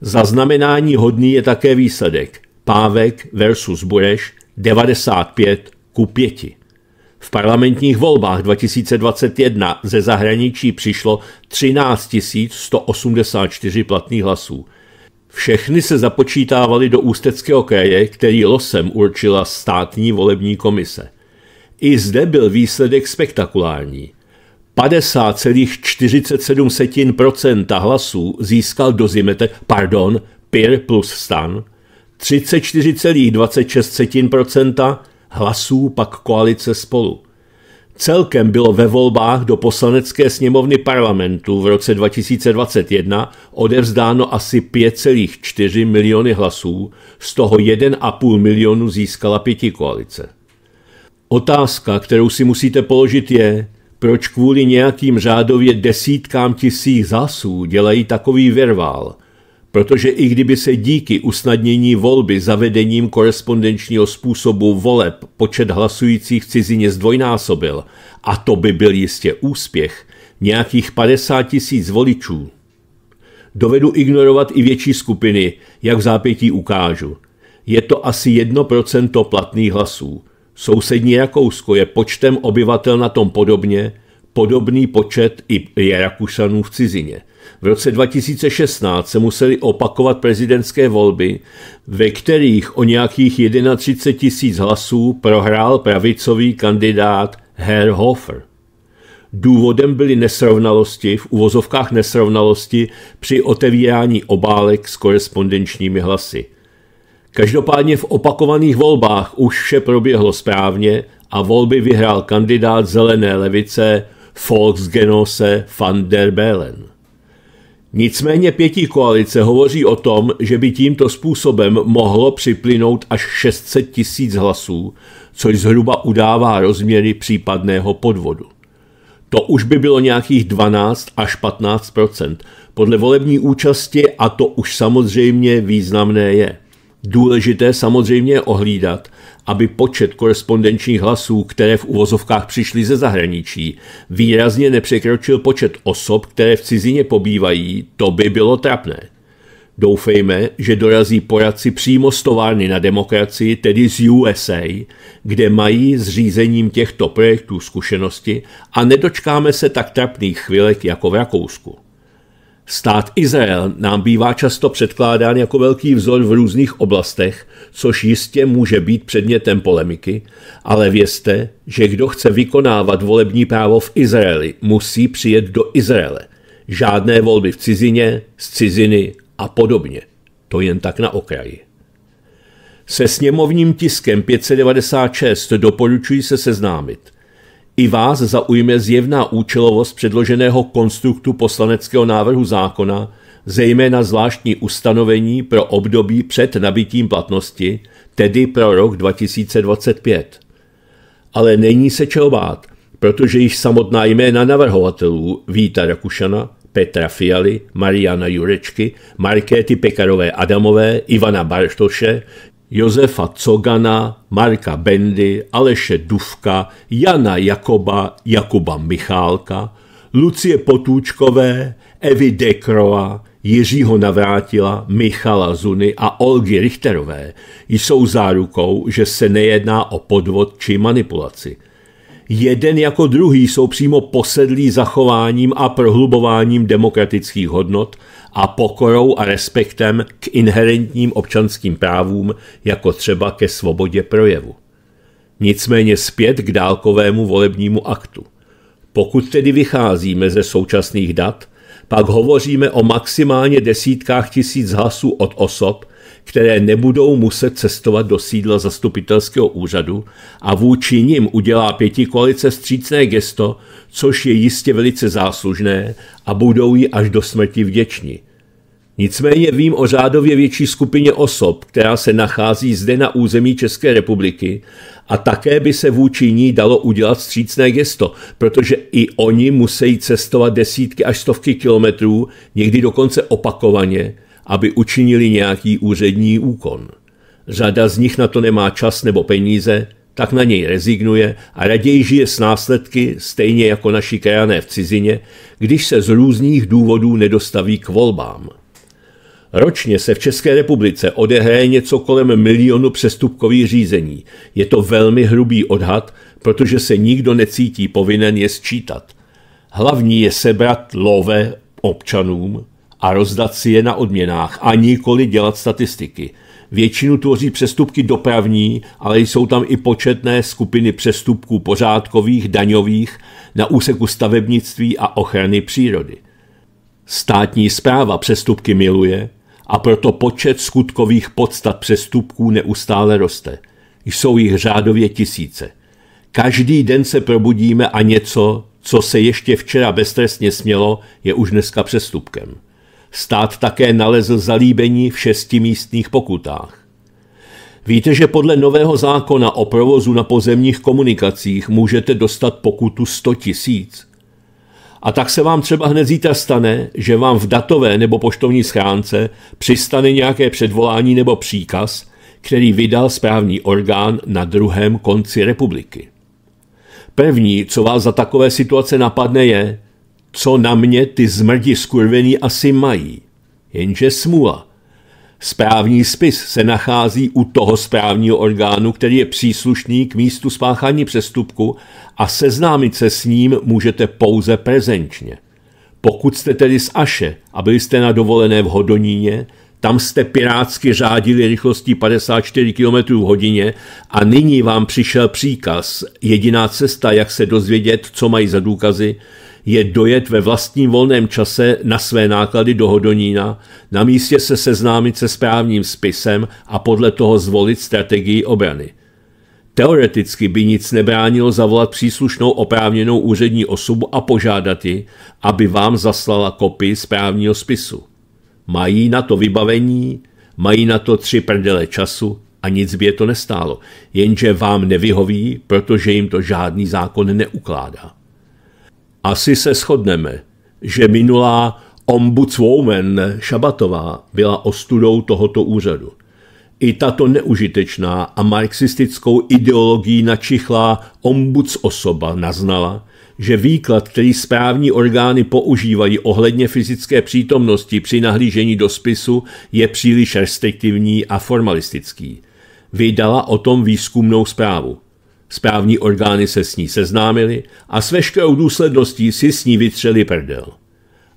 Zaznamenání hodný je také výsledek. Pávek versus Bureš 95 ku 5. V parlamentních volbách 2021 ze zahraničí přišlo 13 184 platných hlasů. Všechny se započítávaly do Ústeckého kraje, který losem určila státní volební komise. I zde byl výsledek spektakulární. 50,47% hlasů získal Dozimete, pardon, PIR plus STAN, 34,26% hlasů pak koalice spolu. Celkem bylo ve volbách do poslanecké sněmovny parlamentu v roce 2021 odevzdáno asi 5,4 miliony hlasů, z toho 1,5 milionu získala pěti koalice. Otázka, kterou si musíte položit je, proč kvůli nějakým řádově desítkám tisíc hlasů dělají takový verval? Protože i kdyby se díky usnadnění volby zavedením korespondenčního způsobu voleb počet hlasujících v cizině zdvojnásobil, a to by byl jistě úspěch, nějakých 50 tisíc voličů. Dovedu ignorovat i větší skupiny, jak v zápětí ukážu. Je to asi 1% platných hlasů. Sousední Rakousko je počtem obyvatel na tom podobně, podobný počet i je Rakušanů v cizině – v roce 2016 se museli opakovat prezidentské volby, ve kterých o nějakých 31 tisíc hlasů prohrál pravicový kandidát Hofer. Důvodem byly nesrovnalosti, v uvozovkách nesrovnalosti, při otevírání obálek s korespondenčními hlasy. Každopádně v opakovaných volbách už vše proběhlo správně a volby vyhrál kandidát zelené levice Volksgenose van der Belen. Nicméně pětí koalice hovoří o tom, že by tímto způsobem mohlo připlynout až 600 tisíc hlasů, což zhruba udává rozměry případného podvodu. To už by bylo nějakých 12 až 15 podle volební účasti a to už samozřejmě významné je. Důležité samozřejmě je ohlídat, aby počet korespondenčních hlasů, které v uvozovkách přišly ze zahraničí, výrazně nepřekročil počet osob, které v cizině pobývají, to by bylo trapné. Doufejme, že dorazí poradci přímo z továrny na demokracii, tedy z USA, kde mají s řízením těchto projektů zkušenosti a nedočkáme se tak trapných chvílek jako v Rakousku. Stát Izrael nám bývá často předkládán jako velký vzor v různých oblastech, což jistě může být předmětem polemiky, ale vězte, že kdo chce vykonávat volební právo v Izraeli, musí přijet do Izraele. Žádné volby v cizině, z ciziny a podobně. To jen tak na okraji. Se sněmovním tiskem 596 doporučuji se seznámit – i vás zaujme zjevná účelovost předloženého konstruktu poslaneckého návrhu zákona, zejména zvláštní ustanovení pro období před nabitím platnosti, tedy pro rok 2025. Ale není se čeho bát, protože již samotná jména navrhovatelů Víta Rakušana, Petra Fialy, Mariana Jurečky, Markéty Pekarové Adamové, Ivana Bartoše, Josefa Cogana, Marka Bendy, Aleše Duvka, Jana Jakoba, Jakuba Michálka, Lucie Potůčkové, Evy Dekroa, Jiřího Navrátila, Michala Zuny a Olgy Richterové jsou zárukou, že se nejedná o podvod či manipulaci. Jeden jako druhý jsou přímo posedlí zachováním a prohlubováním demokratických hodnot – a pokorou a respektem k inherentním občanským právům, jako třeba ke svobodě projevu. Nicméně zpět k dálkovému volebnímu aktu. Pokud tedy vycházíme ze současných dat, pak hovoříme o maximálně desítkách tisíc hlasů od osob, které nebudou muset cestovat do sídla zastupitelského úřadu a vůči nim udělá pěti koalice střícné gesto, což je jistě velice záslužné a budou ji až do smrti vděční. Nicméně vím o řádově větší skupině osob, která se nachází zde na území České republiky a také by se vůči ní dalo udělat střícné gesto, protože i oni musí cestovat desítky až stovky kilometrů, někdy dokonce opakovaně, aby učinili nějaký úřední úkon. Řada z nich na to nemá čas nebo peníze, tak na něj rezignuje a raději žije s následky, stejně jako naši krajané v cizině, když se z různých důvodů nedostaví k volbám. Ročně se v České republice odehraje něco kolem milionu přestupkových řízení. Je to velmi hrubý odhad, protože se nikdo necítí povinen je sčítat. Hlavní je sebrat love občanům, a rozdat si je na odměnách a nikoli dělat statistiky. Většinu tvoří přestupky dopravní, ale jsou tam i početné skupiny přestupků pořádkových, daňových, na úseku stavebnictví a ochrany přírody. Státní zpráva přestupky miluje a proto počet skutkových podstat přestupků neustále roste. Jsou jich řádově tisíce. Každý den se probudíme a něco, co se ještě včera beztrestně smělo, je už dneska přestupkem. Stát také nalezl zalíbení v šesti místních pokutách. Víte, že podle nového zákona o provozu na pozemních komunikacích můžete dostat pokutu 100 tisíc. A tak se vám třeba hned zítra stane, že vám v datové nebo poštovní schránce přistane nějaké předvolání nebo příkaz, který vydal správní orgán na druhém konci republiky. První, co vás za takové situace napadne, je, co na mě ty zmrdi skurvený asi mají. Jenže smula. Správní spis se nachází u toho správního orgánu, který je příslušný k místu spáchání přestupku a seznámit se s ním můžete pouze prezenčně. Pokud jste tedy z Aše a byli jste na dovolené v Hodoníně, tam jste pirátsky řádili rychlostí 54 km v hodině a nyní vám přišel příkaz, jediná cesta, jak se dozvědět, co mají za důkazy, je dojet ve vlastním volném čase na své náklady do Hodonína, na místě se seznámit se správním spisem a podle toho zvolit strategii obrany. Teoreticky by nic nebránilo zavolat příslušnou oprávněnou úřední osobu a požádat ji, aby vám zaslala kopii správního spisu. Mají na to vybavení, mají na to tři prdele času a nic by je to nestálo, jenže vám nevyhoví, protože jim to žádný zákon neukládá. Asi se shodneme, že minulá ombudswoman Šabatová byla ostudou tohoto úřadu. I tato neužitečná a marxistickou ideologií načichlá ombudsosoba naznala, že výklad, který správní orgány používají ohledně fyzické přítomnosti při nahlížení do spisu, je příliš restriktivní a formalistický. Vydala o tom výzkumnou zprávu. Správní orgány se s ní seznámili a s veškerou důsledností si s ní vytřeli prdel.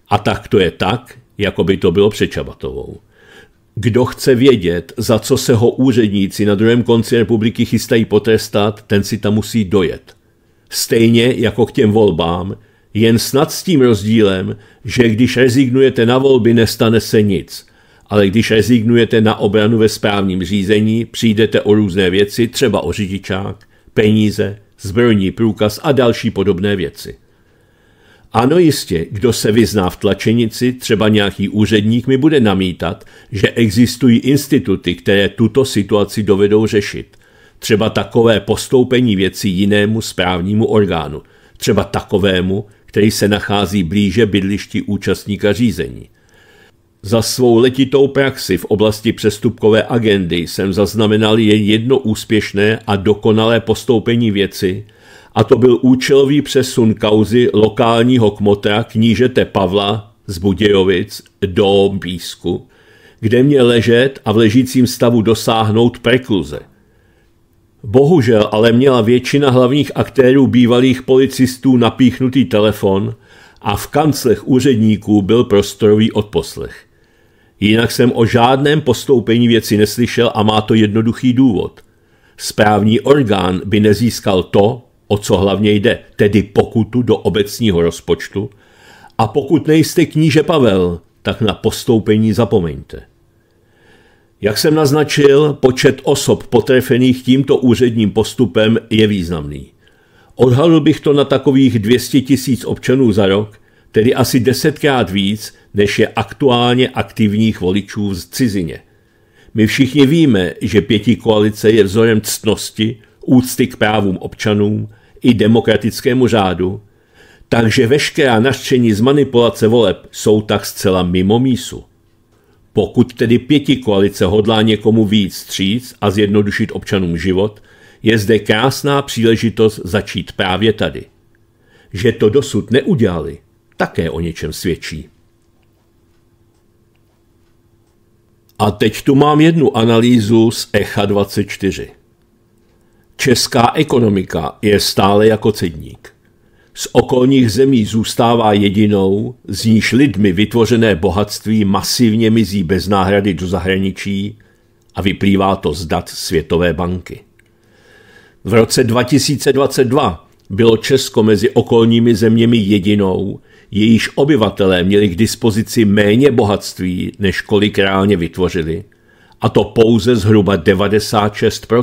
A tak to je tak, jako by to bylo přečabatovou. Kdo chce vědět, za co se ho úředníci na druhém konci republiky chystají potrestat, ten si tam musí dojet. Stejně jako k těm volbám, jen snad s tím rozdílem, že když rezignujete na volby, nestane se nic. Ale když rezignujete na obranu ve správním řízení, přijdete o různé věci, třeba o řidičák, peníze, zbrojní průkaz a další podobné věci. Ano jistě, kdo se vyzná v tlačenici, třeba nějaký úředník mi bude namítat, že existují instituty, které tuto situaci dovedou řešit. Třeba takové postoupení věcí jinému správnímu orgánu, třeba takovému, který se nachází blíže bydlišti účastníka řízení. Za svou letitou praxi v oblasti přestupkové agendy jsem zaznamenal jen jedno úspěšné a dokonalé postoupení věci, a to byl účelový přesun kauzy lokálního kmotra knížete Pavla z Budějovic do Bísku, kde mě ležet a v ležícím stavu dosáhnout prekluze. Bohužel ale měla většina hlavních aktérů bývalých policistů napíchnutý telefon a v kanclech úředníků byl prostorový odposlech. Jinak jsem o žádném postoupení věci neslyšel a má to jednoduchý důvod. Správní orgán by nezískal to, o co hlavně jde, tedy pokutu do obecního rozpočtu, a pokud nejste kníže Pavel, tak na postoupení zapomeňte. Jak jsem naznačil, počet osob potrefených tímto úředním postupem je významný. Odhalil bych to na takových 200 tisíc občanů za rok, tedy asi desetkrát víc, než je aktuálně aktivních voličů v cizině. My všichni víme, že pěti koalice je vzorem ctnosti, úcty k právům občanům i demokratickému řádu, takže veškerá nařčení z manipulace voleb jsou tak zcela mimo mísu. Pokud tedy pěti koalice hodlá někomu víc stříc a zjednodušit občanům život, je zde krásná příležitost začít právě tady. Že to dosud neudělali, také o něčem svědčí. A teď tu mám jednu analýzu z ECHA 24. Česká ekonomika je stále jako cedník. Z okolních zemí zůstává jedinou, z níž lidmi vytvořené bohatství masivně mizí bez náhrady do zahraničí a vyplývá to z dat Světové banky. V roce 2022 bylo Česko mezi okolními zeměmi jedinou, jejíž obyvatelé měli k dispozici méně bohatství, než kolik reálně vytvořili, a to pouze zhruba 96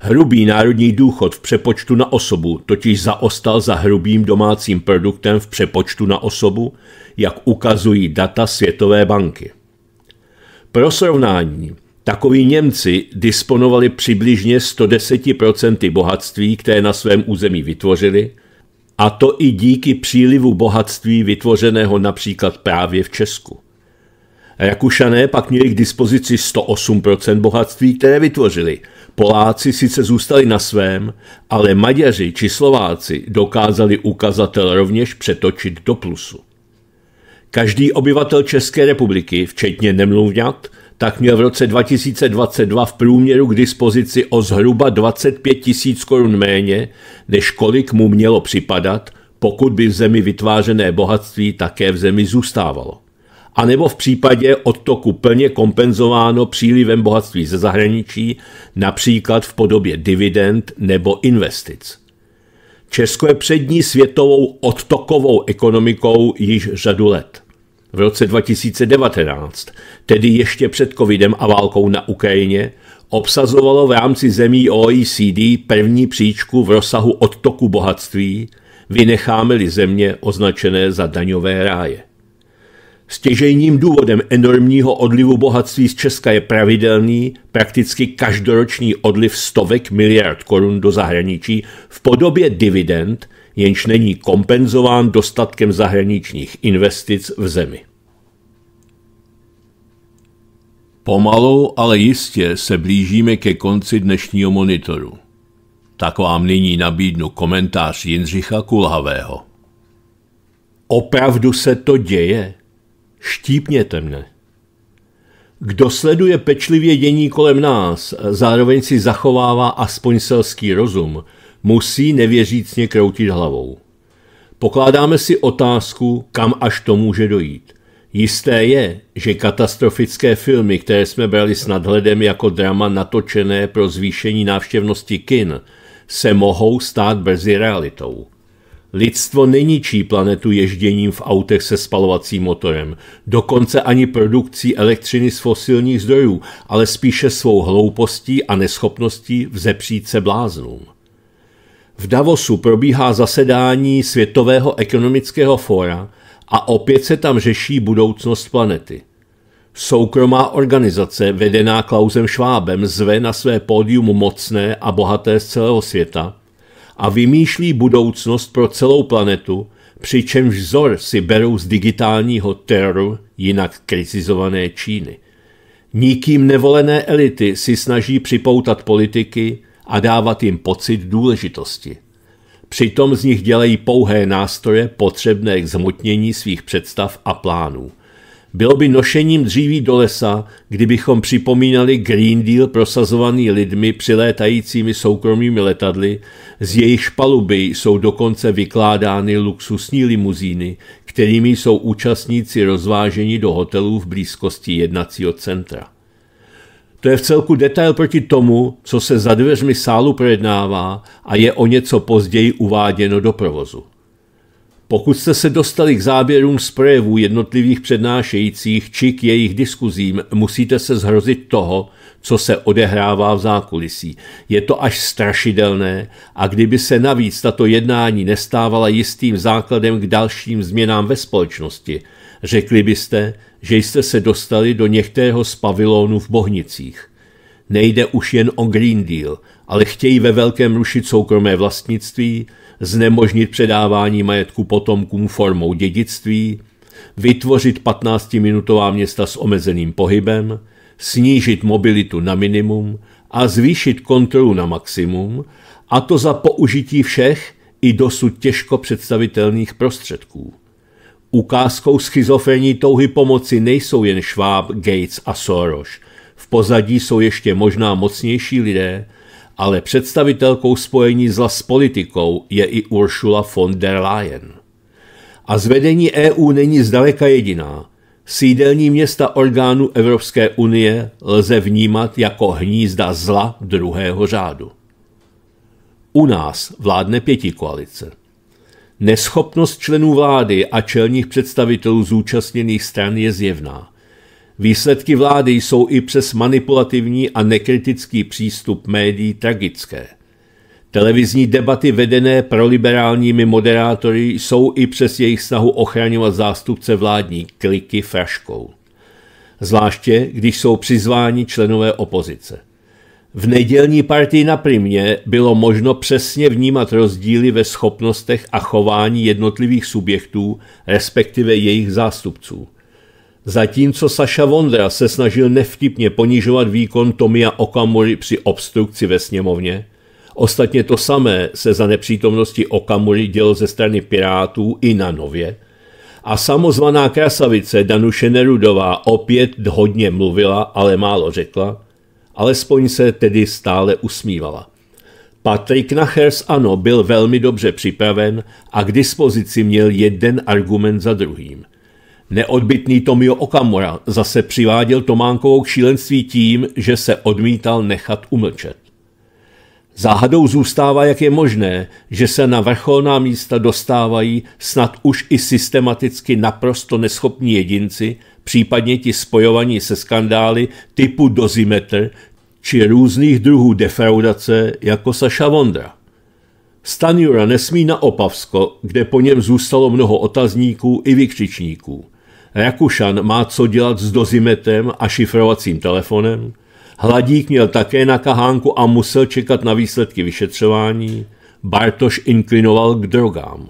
Hrubý národní důchod v přepočtu na osobu totiž zaostal za hrubým domácím produktem v přepočtu na osobu, jak ukazují data Světové banky. Pro srovnání, takoví Němci disponovali přibližně 110% bohatství, které na svém území vytvořili, a to i díky přílivu bohatství vytvořeného například právě v Česku. Rakušané pak měli k dispozici 108% bohatství, které vytvořili. Poláci sice zůstali na svém, ale Maďaři či Slováci dokázali ukazatel rovněž přetočit do plusu. Každý obyvatel České republiky, včetně nemluvňat, tak měl v roce 2022 v průměru k dispozici o zhruba 25 tisíc korun méně, než kolik mu mělo připadat, pokud by v zemi vytvářené bohatství také v zemi zůstávalo. A nebo v případě odtoku plně kompenzováno přílivem bohatství ze zahraničí, například v podobě dividend nebo investic. Česko je přední světovou odtokovou ekonomikou již řadu let v roce 2019, tedy ještě před covidem a válkou na Ukrajině, obsazovalo v rámci zemí OECD první příčku v rozsahu odtoku bohatství, vynecháme-li země označené za daňové ráje. Stěžejním důvodem enormního odlivu bohatství z Česka je pravidelný, prakticky každoroční odliv stovek miliard korun do zahraničí v podobě dividend – jenž není kompenzován dostatkem zahraničních investic v zemi. Pomalu, ale jistě se blížíme ke konci dnešního monitoru. Tak vám nyní nabídnu komentář Jindřicha Kulhavého. Opravdu se to děje? Štípněte mne. Kdo sleduje pečlivě dění kolem nás, zároveň si zachovává aspoň selský rozum – musí nevěřícně kroutit hlavou. Pokládáme si otázku, kam až to může dojít. Jisté je, že katastrofické filmy, které jsme brali s nadhledem jako drama natočené pro zvýšení návštěvnosti kin, se mohou stát brzy realitou. Lidstvo neničí planetu ježděním v autech se spalovacím motorem, dokonce ani produkcí elektřiny z fosilních zdrojů, ale spíše svou hloupostí a neschopností vzepřít se bláznům. V Davosu probíhá zasedání Světového ekonomického fóra a opět se tam řeší budoucnost planety. Soukromá organizace, vedená Klausem Švábem, zve na své pódium mocné a bohaté z celého světa a vymýšlí budoucnost pro celou planetu, přičemž vzor si berou z digitálního teroru, jinak kritizované Číny. Nikým nevolené elity si snaží připoutat politiky, a dávat jim pocit důležitosti. Přitom z nich dělají pouhé nástroje potřebné k zmotnění svých představ a plánů. Bylo by nošením dříví do lesa, kdybychom připomínali Green Deal prosazovaný lidmi přilétajícími soukromými letadly, z jejich paluby jsou dokonce vykládány luxusní limuzíny, kterými jsou účastníci rozváženi do hotelů v blízkosti jednacího centra. To je v celku detail proti tomu, co se za dveřmi sálu projednává a je o něco později uváděno do provozu. Pokud jste se dostali k záběrům z projevů jednotlivých přednášejících či k jejich diskuzím, musíte se zhrozit toho, co se odehrává v zákulisí. Je to až strašidelné a kdyby se navíc tato jednání nestávala jistým základem k dalším změnám ve společnosti, řekli byste, že jste se dostali do některého z pavilonů v Bohnicích. Nejde už jen o Green Deal, ale chtějí ve velkém rušit soukromé vlastnictví, znemožnit předávání majetku potomkům formou dědictví, vytvořit 15-minutová města s omezeným pohybem, snížit mobilitu na minimum a zvýšit kontrolu na maximum, a to za použití všech i dosud těžko představitelných prostředků. Ukázkou schizofrení touhy pomoci nejsou jen Schwab, Gates a Soros. V pozadí jsou ještě možná mocnější lidé, ale představitelkou spojení zla s politikou je i Ursula von der Leyen. A zvedení EU není zdaleka jediná. Sídelní města orgánů Evropské unie lze vnímat jako hnízda zla druhého řádu. U nás vládne pěti koalice. Neschopnost členů vlády a čelních představitelů zúčastněných stran je zjevná. Výsledky vlády jsou i přes manipulativní a nekritický přístup médií tragické. Televizní debaty vedené proliberálními moderátory jsou i přes jejich snahu ochraňovat zástupce vládní kliky fraškou. Zvláště, když jsou přizváni členové opozice. V nedělní partii na Primě bylo možno přesně vnímat rozdíly ve schopnostech a chování jednotlivých subjektů, respektive jejich zástupců. Zatímco Saša Vondra se snažil nevtipně ponižovat výkon Tomia Okamury při obstrukci ve sněmovně, ostatně to samé se za nepřítomnosti Okamury dělo ze strany Pirátů i na Nově, a samozvaná krasavice Danuše Nerudová opět hodně mluvila, ale málo řekla, Alespoň se tedy stále usmívala. Patrick Nachers ano, byl velmi dobře připraven a k dispozici měl jeden argument za druhým. Neodbitný Tomio Okamura zase přiváděl Tománkovou k šílenství tím, že se odmítal nechat umlčet. Záhadou zůstává, jak je možné, že se na vrcholná místa dostávají snad už i systematicky naprosto neschopní jedinci, případně ti spojovaní se skandály typu dozimetr či různých druhů defraudace jako Saša Vondra. Stanjura nesmí na Opavsko, kde po něm zůstalo mnoho otazníků i vykřičníků. Rakušan má co dělat s dozimetem a šifrovacím telefonem – Hladík měl také na kahánku a musel čekat na výsledky vyšetřování. Bartoš inklinoval k drogám.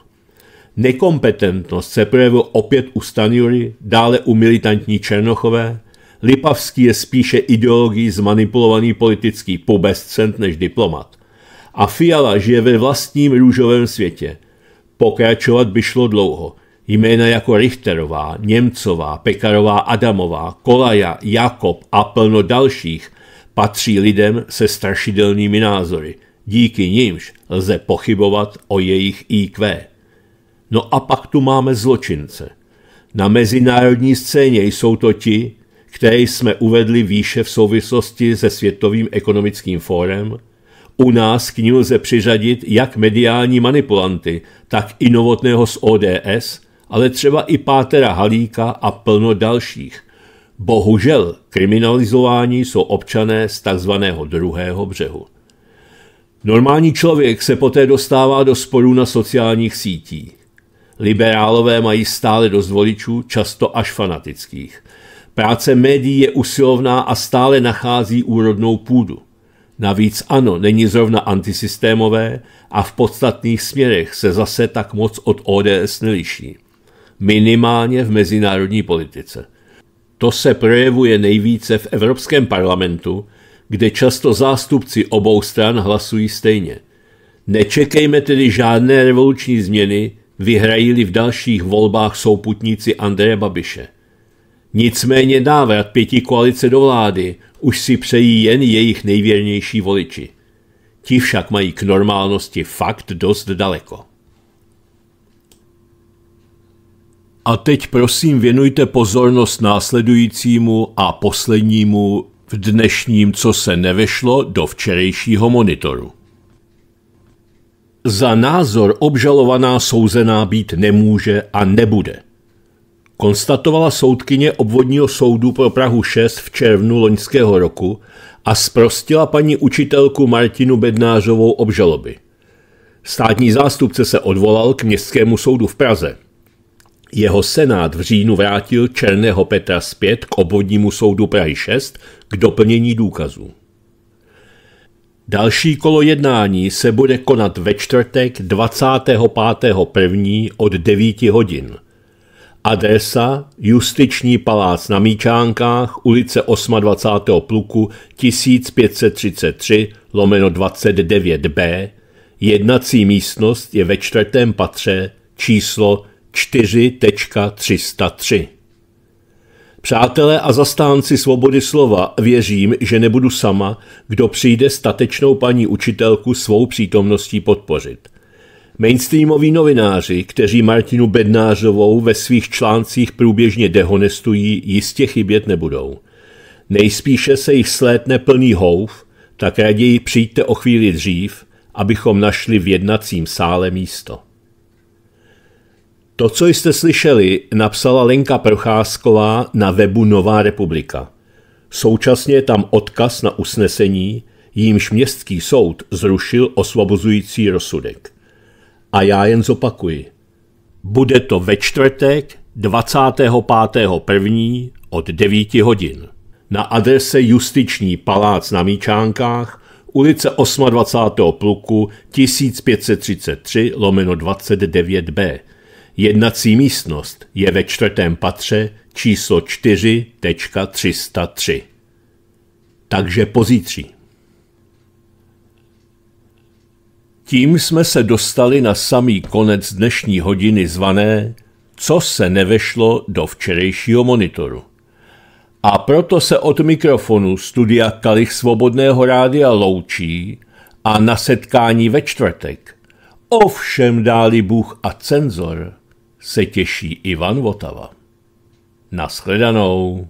Nekompetentnost se projevil opět u Stanjury, dále u militantní Černochové. Lipavský je spíše ideologií zmanipulovaný politický pobescent než diplomat. A Fiala žije ve vlastním růžovém světě. Pokračovat by šlo dlouho. Jména jako Richterová, Němcová, Pekarová Adamová, Kolaja, Jakob a plno dalších patří lidem se strašidelnými názory, díky nímž lze pochybovat o jejich IQ. No a pak tu máme zločince. Na mezinárodní scéně jsou to ti, které jsme uvedli výše v souvislosti se Světovým ekonomickým fórem, u nás k ní lze přiřadit jak mediální manipulanty, tak i novotného z ODS, ale třeba i Pátera Halíka a plno dalších. Bohužel kriminalizováni jsou občané z takzvaného druhého břehu. Normální člověk se poté dostává do sporů na sociálních sítích. Liberálové mají stále dost voličů, často až fanatických. Práce médií je usilovná a stále nachází úrodnou půdu. Navíc ano, není zrovna antisystémové a v podstatných směrech se zase tak moc od ODS neliší. Minimálně v mezinárodní politice. To se projevuje nejvíce v Evropském parlamentu, kde často zástupci obou stran hlasují stejně. Nečekejme tedy žádné revoluční změny, vyhrají v dalších volbách souputníci Andreje Babiše. Nicméně návrat pěti koalice do vlády už si přejí jen jejich nejvěrnější voliči. Ti však mají k normálnosti fakt dost daleko. A teď prosím věnujte pozornost následujícímu a poslednímu v dnešním, co se nevešlo do včerejšího monitoru. Za názor obžalovaná souzená být nemůže a nebude. Konstatovala soudkyně obvodního soudu pro Prahu 6 v červnu loňského roku a sprostila paní učitelku Martinu Bednářovou obžaloby. Státní zástupce se odvolal k městskému soudu v Praze – jeho senát v říjnu vrátil Černého Petra zpět k obvodnímu soudu Prahy 6 k doplnění důkazů. Další kolo jednání se bude konat ve čtvrtek 25.1. od 9 hodin. Adresa Justiční palác na Míčánkách, ulice 28. pluku 1533 lomeno 29b. Jednací místnost je ve čtvrtém patře číslo 4.303. Přátelé a zastánci svobody slova, věřím, že nebudu sama, kdo přijde statečnou paní učitelku svou přítomností podpořit. Mainstreamoví novináři, kteří Martinu Bednářovou ve svých článcích průběžně dehonestují, jistě chybět nebudou. Nejspíše se jich slétne plný houf, tak raději přijďte o chvíli dřív, abychom našli v jednacím sále místo. To, co jste slyšeli, napsala Lenka Procházková na webu Nová republika. Současně je tam odkaz na usnesení, jímž městský soud zrušil osvobozující rozsudek. A já jen zopakuji. Bude to ve čtvrtek 25.1. od 9 hodin. Na adrese Justiční palác na Míčánkách, ulice 28. pluku 1533 lomeno 29b Jednací místnost je ve čtvrtém patře číslo 4.303. Takže pozítří. Tím jsme se dostali na samý konec dnešní hodiny zvané Co se nevešlo do včerejšího monitoru. A proto se od mikrofonu studia Kalich Svobodného rádia loučí a na setkání ve čtvrtek. Ovšem dáli Bůh a cenzor se těší Ivan Votava. Naschledanou.